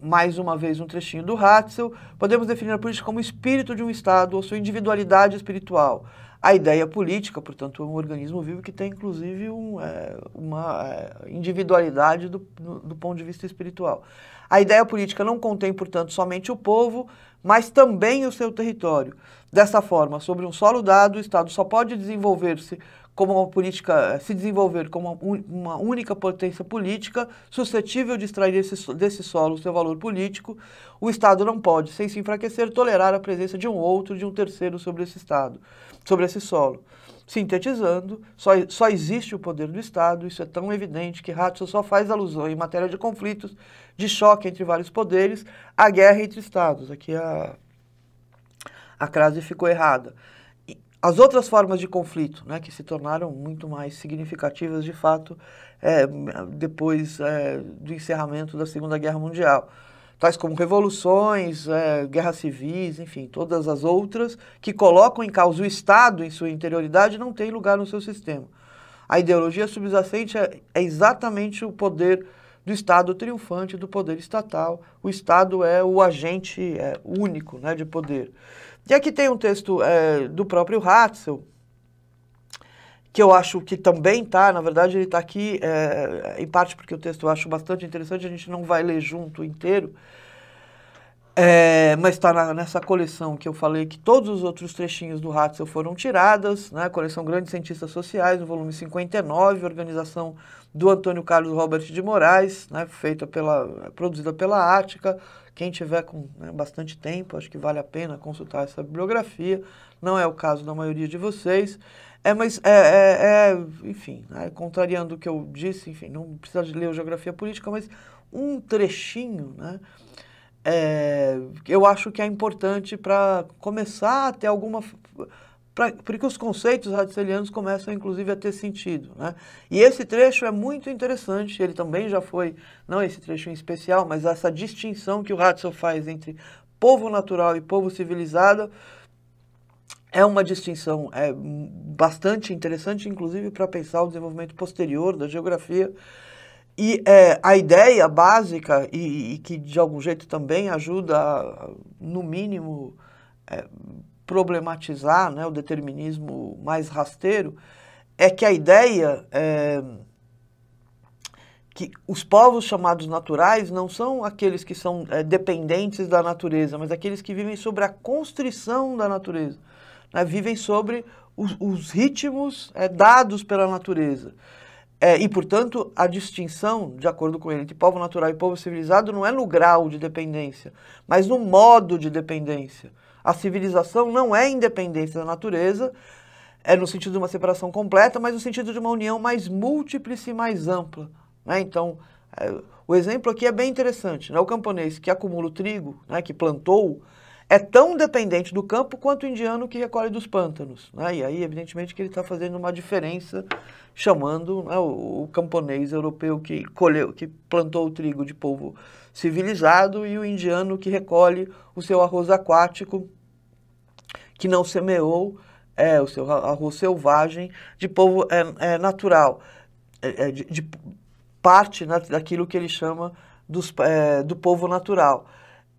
A: Mais uma vez um trechinho do Ratzel. Podemos definir a política como o espírito de um Estado ou sua individualidade espiritual. A ideia política, portanto, é um organismo vivo que tem, inclusive, um, é, uma é, individualidade do, do ponto de vista espiritual. A ideia política não contém, portanto, somente o povo, mas também o seu território. Dessa forma, sobre um solo dado, o Estado só pode desenvolver-se como uma política, se desenvolver como uma única potência política suscetível de extrair desse desse solo seu valor político, o Estado não pode, sem se enfraquecer, tolerar a presença de um outro, de um terceiro sobre esse Estado, sobre esse solo. Sintetizando, só, só existe o poder do Estado, isso é tão evidente que Ratzel só faz alusão em matéria de conflitos, de choque entre vários poderes, à guerra entre Estados. Aqui a, a crase ficou errada. As outras formas de conflito, né, que se tornaram muito mais significativas de fato é, depois é, do encerramento da Segunda Guerra Mundial, tais como revoluções, é, guerras civis, enfim, todas as outras que colocam em causa o Estado em sua interioridade não tem lugar no seu sistema. A ideologia subjacente é, é exatamente o poder do Estado triunfante, do poder estatal. O Estado é o agente é, único né, de poder. E aqui tem um texto é, do próprio Hatzel que eu acho que também está na verdade ele está aqui, é, em parte porque o texto eu acho bastante interessante, a gente não vai ler junto inteiro, é, mas está nessa coleção que eu falei que todos os outros trechinhos do Ratzel foram tiradas, né? coleção Grandes Cientistas Sociais, no volume 59, organização do Antônio Carlos Robert de Moraes, né? feita pela, produzida pela Ática. Quem tiver com né, bastante tempo, acho que vale a pena consultar essa bibliografia. Não é o caso da maioria de vocês. É, mas, é, é, é enfim, né? contrariando o que eu disse, enfim, não precisa de ler Geografia Política, mas um trechinho, né? é, eu acho que é importante para começar a ter alguma. para que os conceitos radicelianos começam, inclusive, a ter sentido. Né? E esse trecho é muito interessante, ele também já foi, não esse trecho em especial, mas essa distinção que o Ratzel faz entre povo natural e povo civilizado é uma distinção é, bastante interessante, inclusive para pensar o desenvolvimento posterior da geografia e é, a ideia básica, e, e, que de algum jeito também ajuda, a, no mínimo, é, problematizar né, o determinismo mais rasteiro, é que a ideia é, que os povos chamados naturais não são aqueles que são é, dependentes da natureza, mas aqueles que vivem sobre a constrição da natureza, né, vivem sobre os, os ritmos é, dados pela natureza. É, e, portanto, a distinção, de acordo com ele, de povo natural e povo civilizado não é no grau de dependência, mas no modo de dependência. A civilização não é independência da natureza, é no sentido de uma separação completa, mas no sentido de uma união mais múltiplice e mais ampla. Né? Então, é, o exemplo aqui é bem interessante. Né? O camponês que acumula o trigo, né, que plantou, é tão dependente do campo quanto o indiano que recolhe dos pântanos. Né? E aí, evidentemente, que ele está fazendo uma diferença, chamando né, o, o, camponês europeu que colheu, que plantou o trigo de povo civilizado e o indiano que recolhe o seu arroz aquático, que não semeou é, o seu arroz selvagem de povo é, é natural, é, é de, de, parte né, daquilo que ele chama dos, é, do povo natural.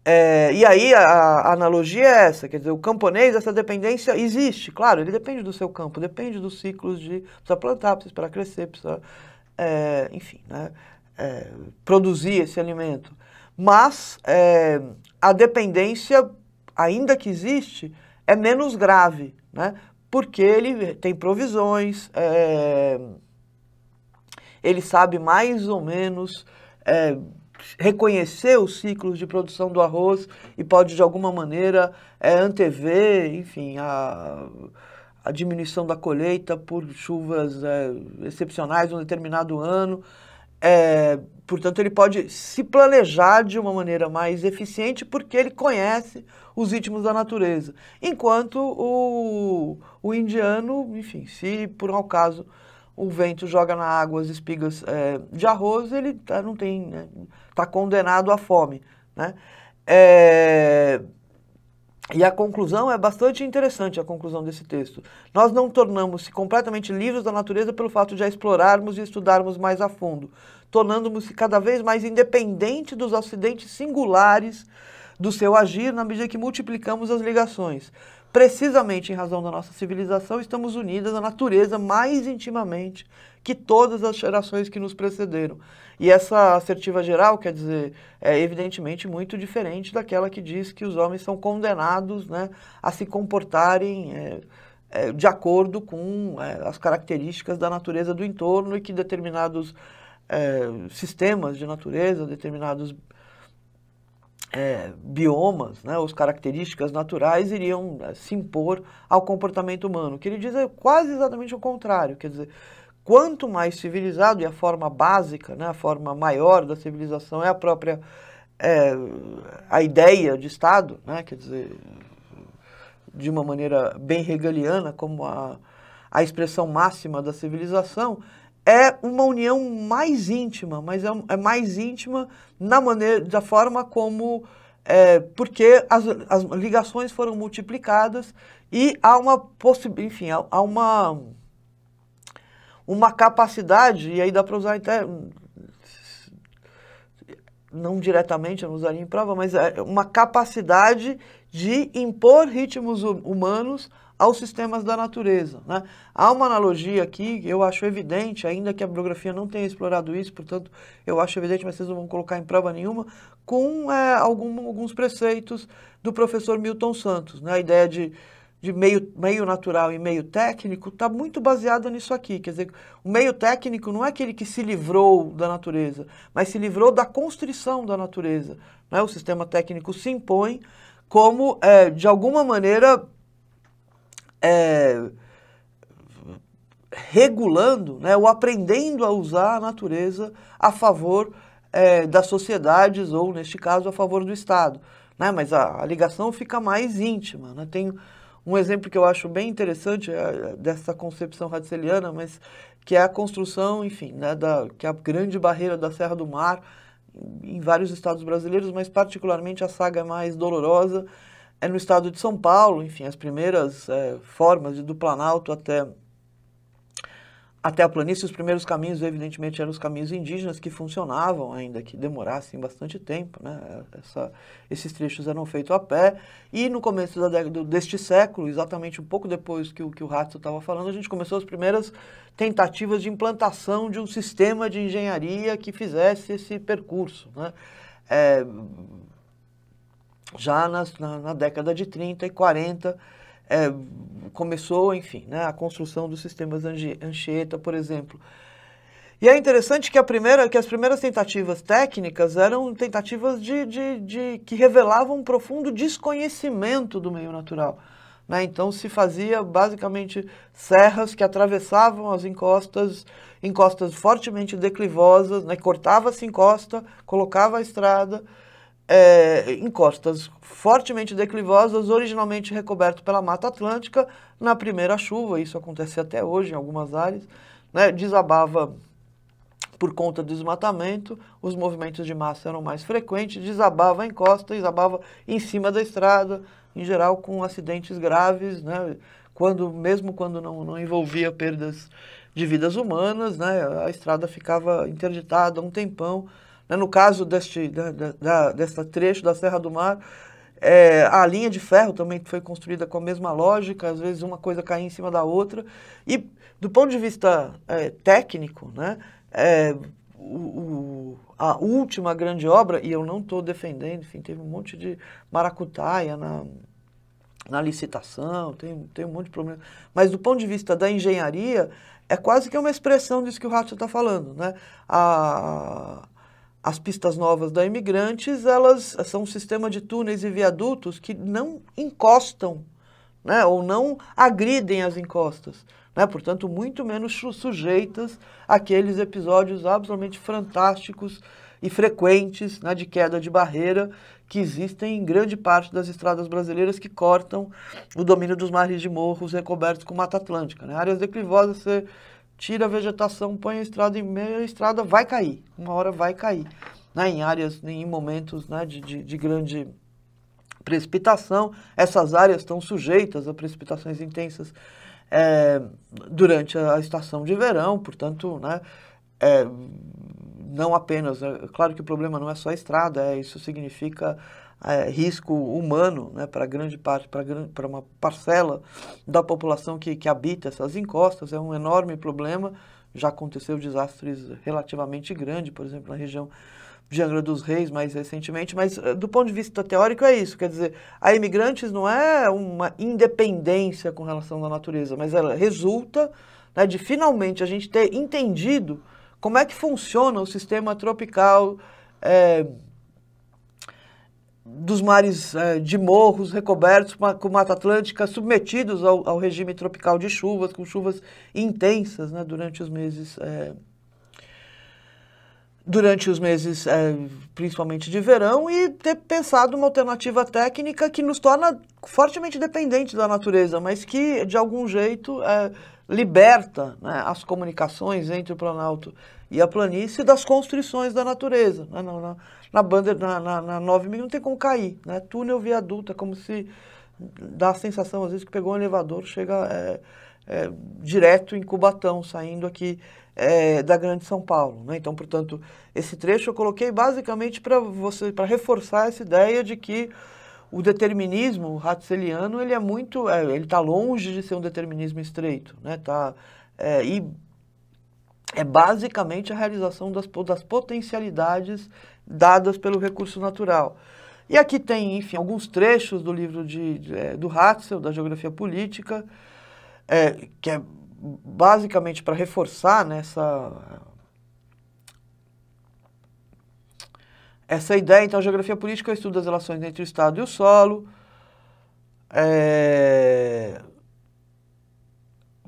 A: É, e aí a, a, analogia é essa, quer dizer, o camponês, essa dependência existe, claro, ele depende do seu campo, depende dos ciclos de precisa plantar, precisa esperar crescer, precisa, é, enfim, né, é, produzir esse alimento. Mas é, a dependência, ainda que existe, é menos grave, né, porque ele tem provisões, é, ele sabe mais ou menos é, reconhecer os ciclos de produção do arroz e pode, de alguma maneira, é, antever, enfim, a, a diminuição da colheita por chuvas é, excepcionais num determinado ano. É, portanto, ele pode se planejar de uma maneira mais eficiente porque ele conhece os ritmos da natureza. Enquanto o, o indiano, enfim, se por um acaso o vento joga na água as espigas é, de arroz, ele tá, não tem, está né, tá condenado à fome. Né? É, e a conclusão é bastante interessante, a conclusão desse texto. Nós não tornamos-se completamente livres da natureza pelo fato de a explorarmos e estudarmos mais a fundo, tornando-nos cada vez mais independentes dos acidentes singulares do seu agir na medida que multiplicamos as ligações precisamente em razão da nossa civilização, estamos unidas à natureza mais intimamente que todas as gerações que nos precederam. E essa assertiva geral, quer dizer, é evidentemente muito diferente daquela que diz que os homens são condenados né, a se comportarem é, é de acordo com é, as características da natureza do entorno e que determinados é, sistemas de natureza, determinados é, biomas, né, as características naturais iriam eh, se impor ao comportamento humano. O que ele diz é quase exatamente o contrário, quer dizer, quanto mais civilizado, e a forma básica, né, a forma maior da civilização é a própria é, a ideia de Estado, né, quer dizer, de uma maneira bem hegeliana, como a, a expressão máxima da civilização, é uma união mais íntima, mas é, é mais íntima na maneira, da forma como, é, porque as, as, ligações foram multiplicadas e há uma possibilidade, enfim, há, há, uma, uma capacidade, e aí dá para usar até, não diretamente, eu não usaria em prova, mas é uma capacidade de impor ritmos humanos aos sistemas da natureza. Né? Há uma analogia aqui, eu acho evidente, ainda que a bibliografia não tenha explorado isso, portanto, eu acho evidente, mas vocês não vão colocar em prova nenhuma, com é, algum, alguns preceitos do professor Milton Santos. Né? A ideia de, de meio, meio natural e meio técnico está muito baseada nisso aqui. Quer dizer, o meio técnico não é aquele que se livrou da natureza, mas se livrou da constrição da natureza. Né? O sistema técnico se impõe como, é, de alguma maneira, é, regulando, né, ou aprendendo a usar a natureza a favor é, das sociedades, ou neste caso, a favor do Estado. Né? Mas a, a ligação fica mais íntima. Né? Tem um exemplo que eu acho bem interessante é, é dessa concepção radseliana, mas que é a construção, enfim, né, da, que é a grande barreira da Serra do Mar em vários estados brasileiros, mas particularmente a saga mais dolorosa é no estado de São Paulo, enfim, as primeiras é, formas do Planalto até, até a planície, os primeiros caminhos, evidentemente, eram os caminhos indígenas que funcionavam, ainda que demorassem bastante tempo, né? Essa, esses trechos eram feitos a pé, e no começo da deste século, exatamente um pouco depois que o, que o Rato estava falando, a gente começou as primeiras tentativas de implantação de um sistema de engenharia que fizesse esse percurso, né? É, já nas, na, na, década de 30 e 40, é, começou, enfim, né, a construção dos sistemas Anchieta, por exemplo. E é interessante que, a primeira, que as primeiras tentativas técnicas eram tentativas de, de, de que revelavam um profundo desconhecimento do meio natural. Né? Então se fazia basicamente serras que atravessavam as encostas, encostas fortemente declivosas, né? cortava-se encosta, colocava a estrada, é, encostas fortemente declivosas, originalmente recoberto pela Mata Atlântica, na primeira chuva, isso acontece até hoje em algumas áreas, né, desabava por conta do desmatamento, os movimentos de massa eram mais frequentes, desabava a encosta, desabava em cima da estrada, em geral com acidentes graves, né, quando, mesmo quando não, não envolvia perdas de vidas humanas, né, a estrada ficava interditada um tempão, né, no caso deste da, da, dessa trecho da Serra do Mar, é, a linha de ferro também foi construída com a mesma lógica, às vezes uma coisa cai em cima da outra. E do ponto de vista é, técnico, né, é, o, o, a última grande obra, e eu não estou defendendo, enfim, teve um monte de maracutaia na, na licitação, tem, tem um monte de problema. Mas do ponto de vista da engenharia, é quase que uma expressão disso que o Rato está falando. Né? A, as pistas novas da Imigrantes, elas eh, são um sistema de túneis e viadutos que não encostam, né, ou não agridem as encostas, né, portanto, muito menos sujeitas àqueles episódios absolutamente fantásticos e frequentes né, de queda de barreira que existem em grande parte das estradas brasileiras que cortam o domínio dos mares de morros recobertos com Mata Atlântica. Né? Áreas declivosas, você tira a vegetação, põe a estrada em meio, a estrada vai cair, uma hora vai cair. Né? Em áreas, em momentos né, de, de, de grande precipitação, essas áreas estão sujeitas a precipitações intensas é, durante a estação de verão, portanto, né, é, não apenas, é, claro que o problema não é só a estrada, é, isso significa é, risco humano né, para grande parte, para uma parcela da população que, que habita essas encostas, é um enorme problema. Já aconteceu desastres relativamente grandes, por exemplo, na região de Angra dos Reis mais recentemente, mas eh, do ponto de vista teórico é isso, quer dizer, a imigrantes não é uma independência com relação à natureza, mas ela resulta né, de finalmente a gente ter entendido como é que funciona o sistema tropical é, dos mares é, de morros recobertos com Mata Atlântica, submetidos ao, ao, regime tropical de chuvas, com chuvas intensas né, durante os meses. É, durante os meses, é, principalmente de verão, e ter pensado uma alternativa técnica que nos torna fortemente dependentes da natureza, mas que, de algum jeito, liberta né, as comunicações entre o Planalto e a planície das constrições da natureza. Né, não, não, na banda, na, na, na 9 não tem como cair, né? Túnel viaduto, é como se dá a sensação, às vezes, que pegou um elevador, chega é, é, direto em Cubatão, saindo aqui é, da Grande São Paulo. Né? Então, portanto, esse trecho eu coloquei basicamente para você, para reforçar essa ideia de que o determinismo ratzeliano ele é muito, é, ele está longe de ser um determinismo estreito, né? Tá, é, e é basicamente a realização das, das potencialidades dadas pelo recurso natural. E aqui tem, enfim, alguns trechos do livro de, de é, do Ratzel, da Geografia Política, é, que é basicamente para reforçar nessa né, essa ideia. Então, a geografia política estuda as relações entre o Estado e o solo, é,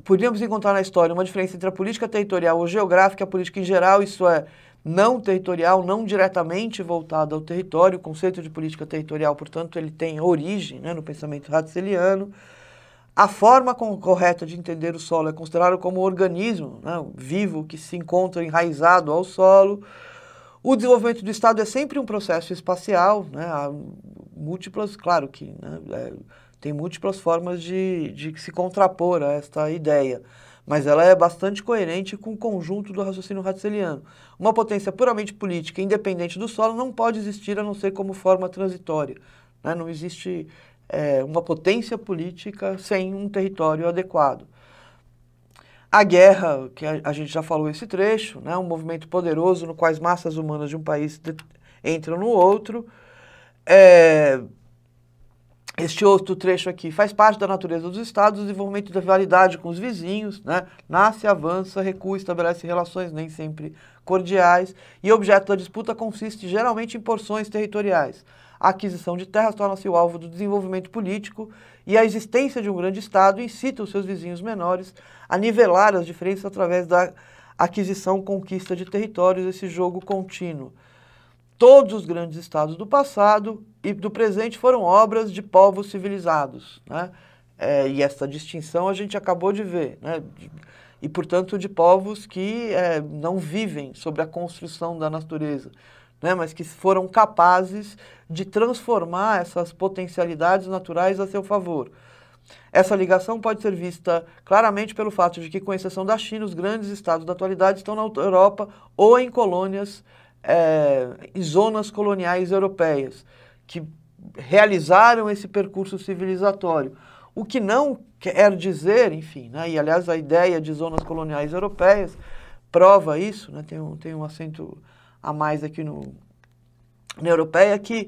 A: Podíamos encontrar na história uma diferença entre a política territorial ou geográfica, a política em geral, isso é, não territorial, não diretamente voltada ao território. O conceito de política territorial, portanto, ele tem origem né, no pensamento ratzeliano. A forma correta de entender o solo é considerado como um organismo né, vivo que se encontra enraizado ao solo. O desenvolvimento do Estado é sempre um processo espacial, né, múltiplas, claro que né, é, tem múltiplas formas de, de se contrapor a esta ideia, mas ela é bastante coerente com o conjunto do raciocínio ratzeliano. Uma potência puramente política, independente do solo, não pode existir a não ser como forma transitória. Né? Não existe é, uma potência política sem um território adequado. A guerra, que a, a gente já falou esse trecho, né? um movimento poderoso no qual as massas humanas de um país entram no outro, é, este outro trecho aqui faz parte da natureza dos estados, o desenvolvimento da rivalidade com os vizinhos, né? nasce, avança, recua, estabelece relações nem sempre cordiais, e objeto da disputa consiste geralmente em porções territoriais. A aquisição de terras torna-se o alvo do desenvolvimento político e a existência de um grande estado incita os seus vizinhos menores a nivelar as diferenças através da aquisição, conquista de territórios, esse jogo contínuo. Todos os grandes estados do passado e do presente foram obras de povos civilizados. Né? É, e essa distinção a gente acabou de ver. Né? E, portanto, de povos que é, não vivem sobre a construção da natureza, né? mas que foram capazes de transformar essas potencialidades naturais a seu favor. Essa ligação pode ser vista claramente pelo fato de que, com exceção da China, os grandes estados da atualidade estão na Europa ou em colônias, é, em zonas coloniais europeias que realizaram esse percurso civilizatório. O que não quer dizer, enfim, né, e aliás a ideia de zonas coloniais europeias prova isso, né, tem, um, tem um acento a mais aqui no, na europeia, que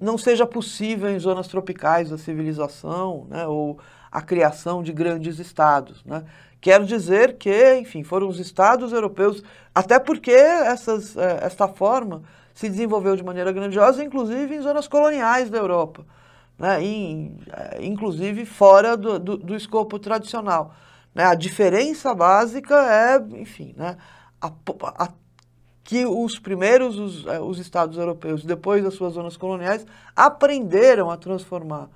A: não seja possível em zonas tropicais a civilização, né, ou a criação de grandes estados. Né? Quero dizer que, enfim, foram os estados europeus, até porque essas, eh, esta forma se desenvolveu de maneira grandiosa, inclusive em zonas coloniais da Europa, né? Em, eh, inclusive fora do, do, do escopo tradicional. Né? A diferença básica é, enfim, né? a, a, que os primeiros, os, eh, os estados europeus, depois das suas zonas coloniais, aprenderam a transformar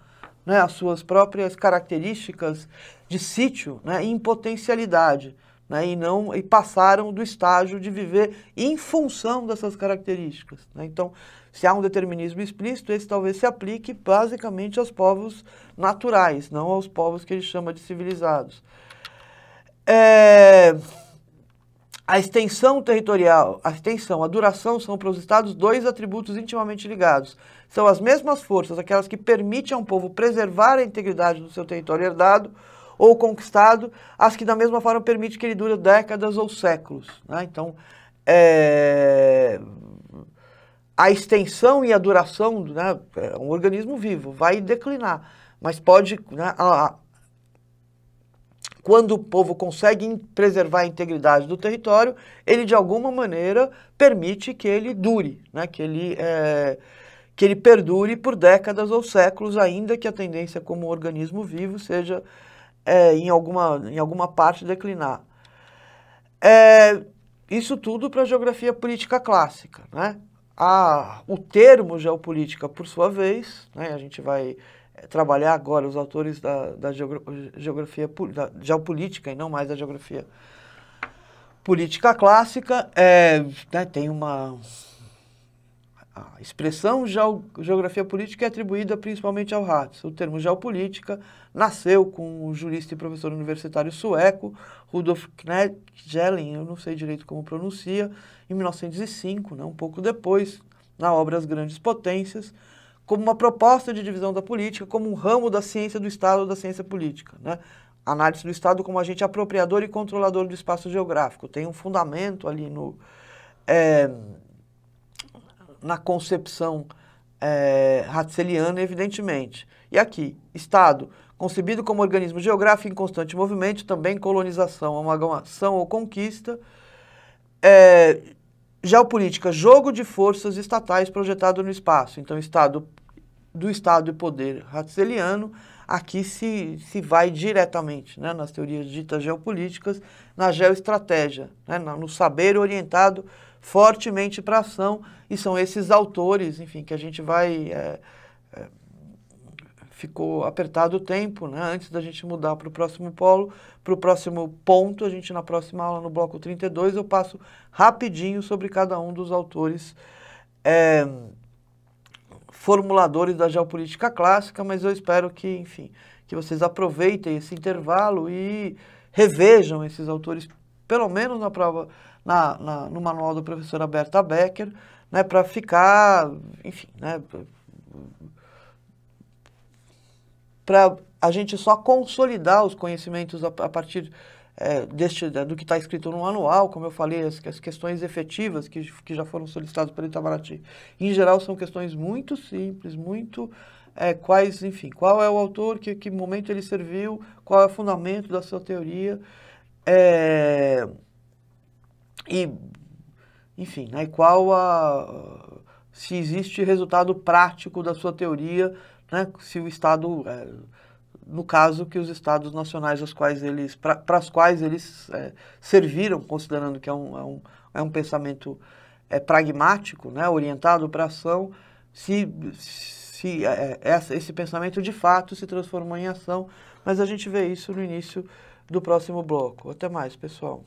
A: né, as suas próprias características de sítio né, em potencialidade né, e, não, e passaram do estágio de viver em função dessas características. Né? Então, se há um determinismo explícito, esse talvez se aplique basicamente aos povos naturais, não aos povos que ele chama de civilizados. É, a extensão territorial, a extensão, a duração são para os estados dois atributos intimamente ligados. São as mesmas forças, aquelas que permitem a um povo preservar a integridade do seu território herdado, ou conquistado, as que da mesma forma permite que ele dure décadas ou séculos. Né? Então, é, a extensão e a duração, né, é um organismo vivo, vai declinar, mas pode, né, a, a, quando o povo consegue preservar a integridade do território, ele de alguma maneira permite que ele dure, né? que, ele, é, que ele perdure por décadas ou séculos, ainda que a tendência como organismo vivo seja é, em, alguma, em alguma parte declinar. É, isso tudo para a geografia política clássica. Né? A, o termo geopolítica, por sua vez, né, a gente vai é, trabalhar agora os autores da, da geografia da geopolítica e não mais da geografia política clássica, é, né, tem uma, a expressão geografia política é atribuída principalmente ao Hatz. O termo geopolítica nasceu com o jurista e professor universitário sueco Rudolf Knegelin, eu não sei direito como pronuncia, em 1905, né, um pouco depois, na obra As Grandes Potências, como uma proposta de divisão da política como um ramo da ciência do Estado ou da ciência política. Né? Análise do Estado como agente apropriador e controlador do espaço geográfico. Tem um fundamento ali no... É, na concepção é, hatzeliana, evidentemente. E aqui, Estado, concebido como organismo geográfico em constante movimento, também colonização, amalgamação ou conquista. É, geopolítica, jogo de forças estatais projetado no espaço. Então, Estado do Estado e poder hatzeliano, aqui se, se vai diretamente né, nas teorias ditas geopolíticas, na geoestratégia, né, no saber orientado fortemente para ação e são esses autores, enfim, que a gente vai é, é, ficou apertado o tempo, né? Antes da gente mudar para o próximo polo, para o próximo ponto, a gente na próxima aula no bloco 32 eu passo rapidinho sobre cada um dos autores é, formuladores da geopolítica clássica, mas eu espero que, enfim, que vocês aproveitem esse intervalo e revejam esses autores, pelo menos na prova na, na no manual do professor Aberta Becker, né, para ficar, enfim, né, para a gente só consolidar os conhecimentos a, a partir é, deste, do que está escrito no manual, como eu falei, as, as questões efetivas que, que já foram solicitadas pelo Itamaraty, em geral são questões muito simples, muito é, quais, enfim, qual é o autor, que, que momento ele serviu, qual é o fundamento da sua teoria. É, e, enfim, né, qual a, se existe resultado prático da sua teoria, né, se o Estado, é, no caso que os Estados nacionais quais eles, para as quais eles é, serviram, considerando que é um, é um, é um pensamento é, pragmático, né, orientado para a ação, se, se é, é esse pensamento de fato se transformou em ação, mas a gente vê isso no início do próximo bloco. Até mais, pessoal.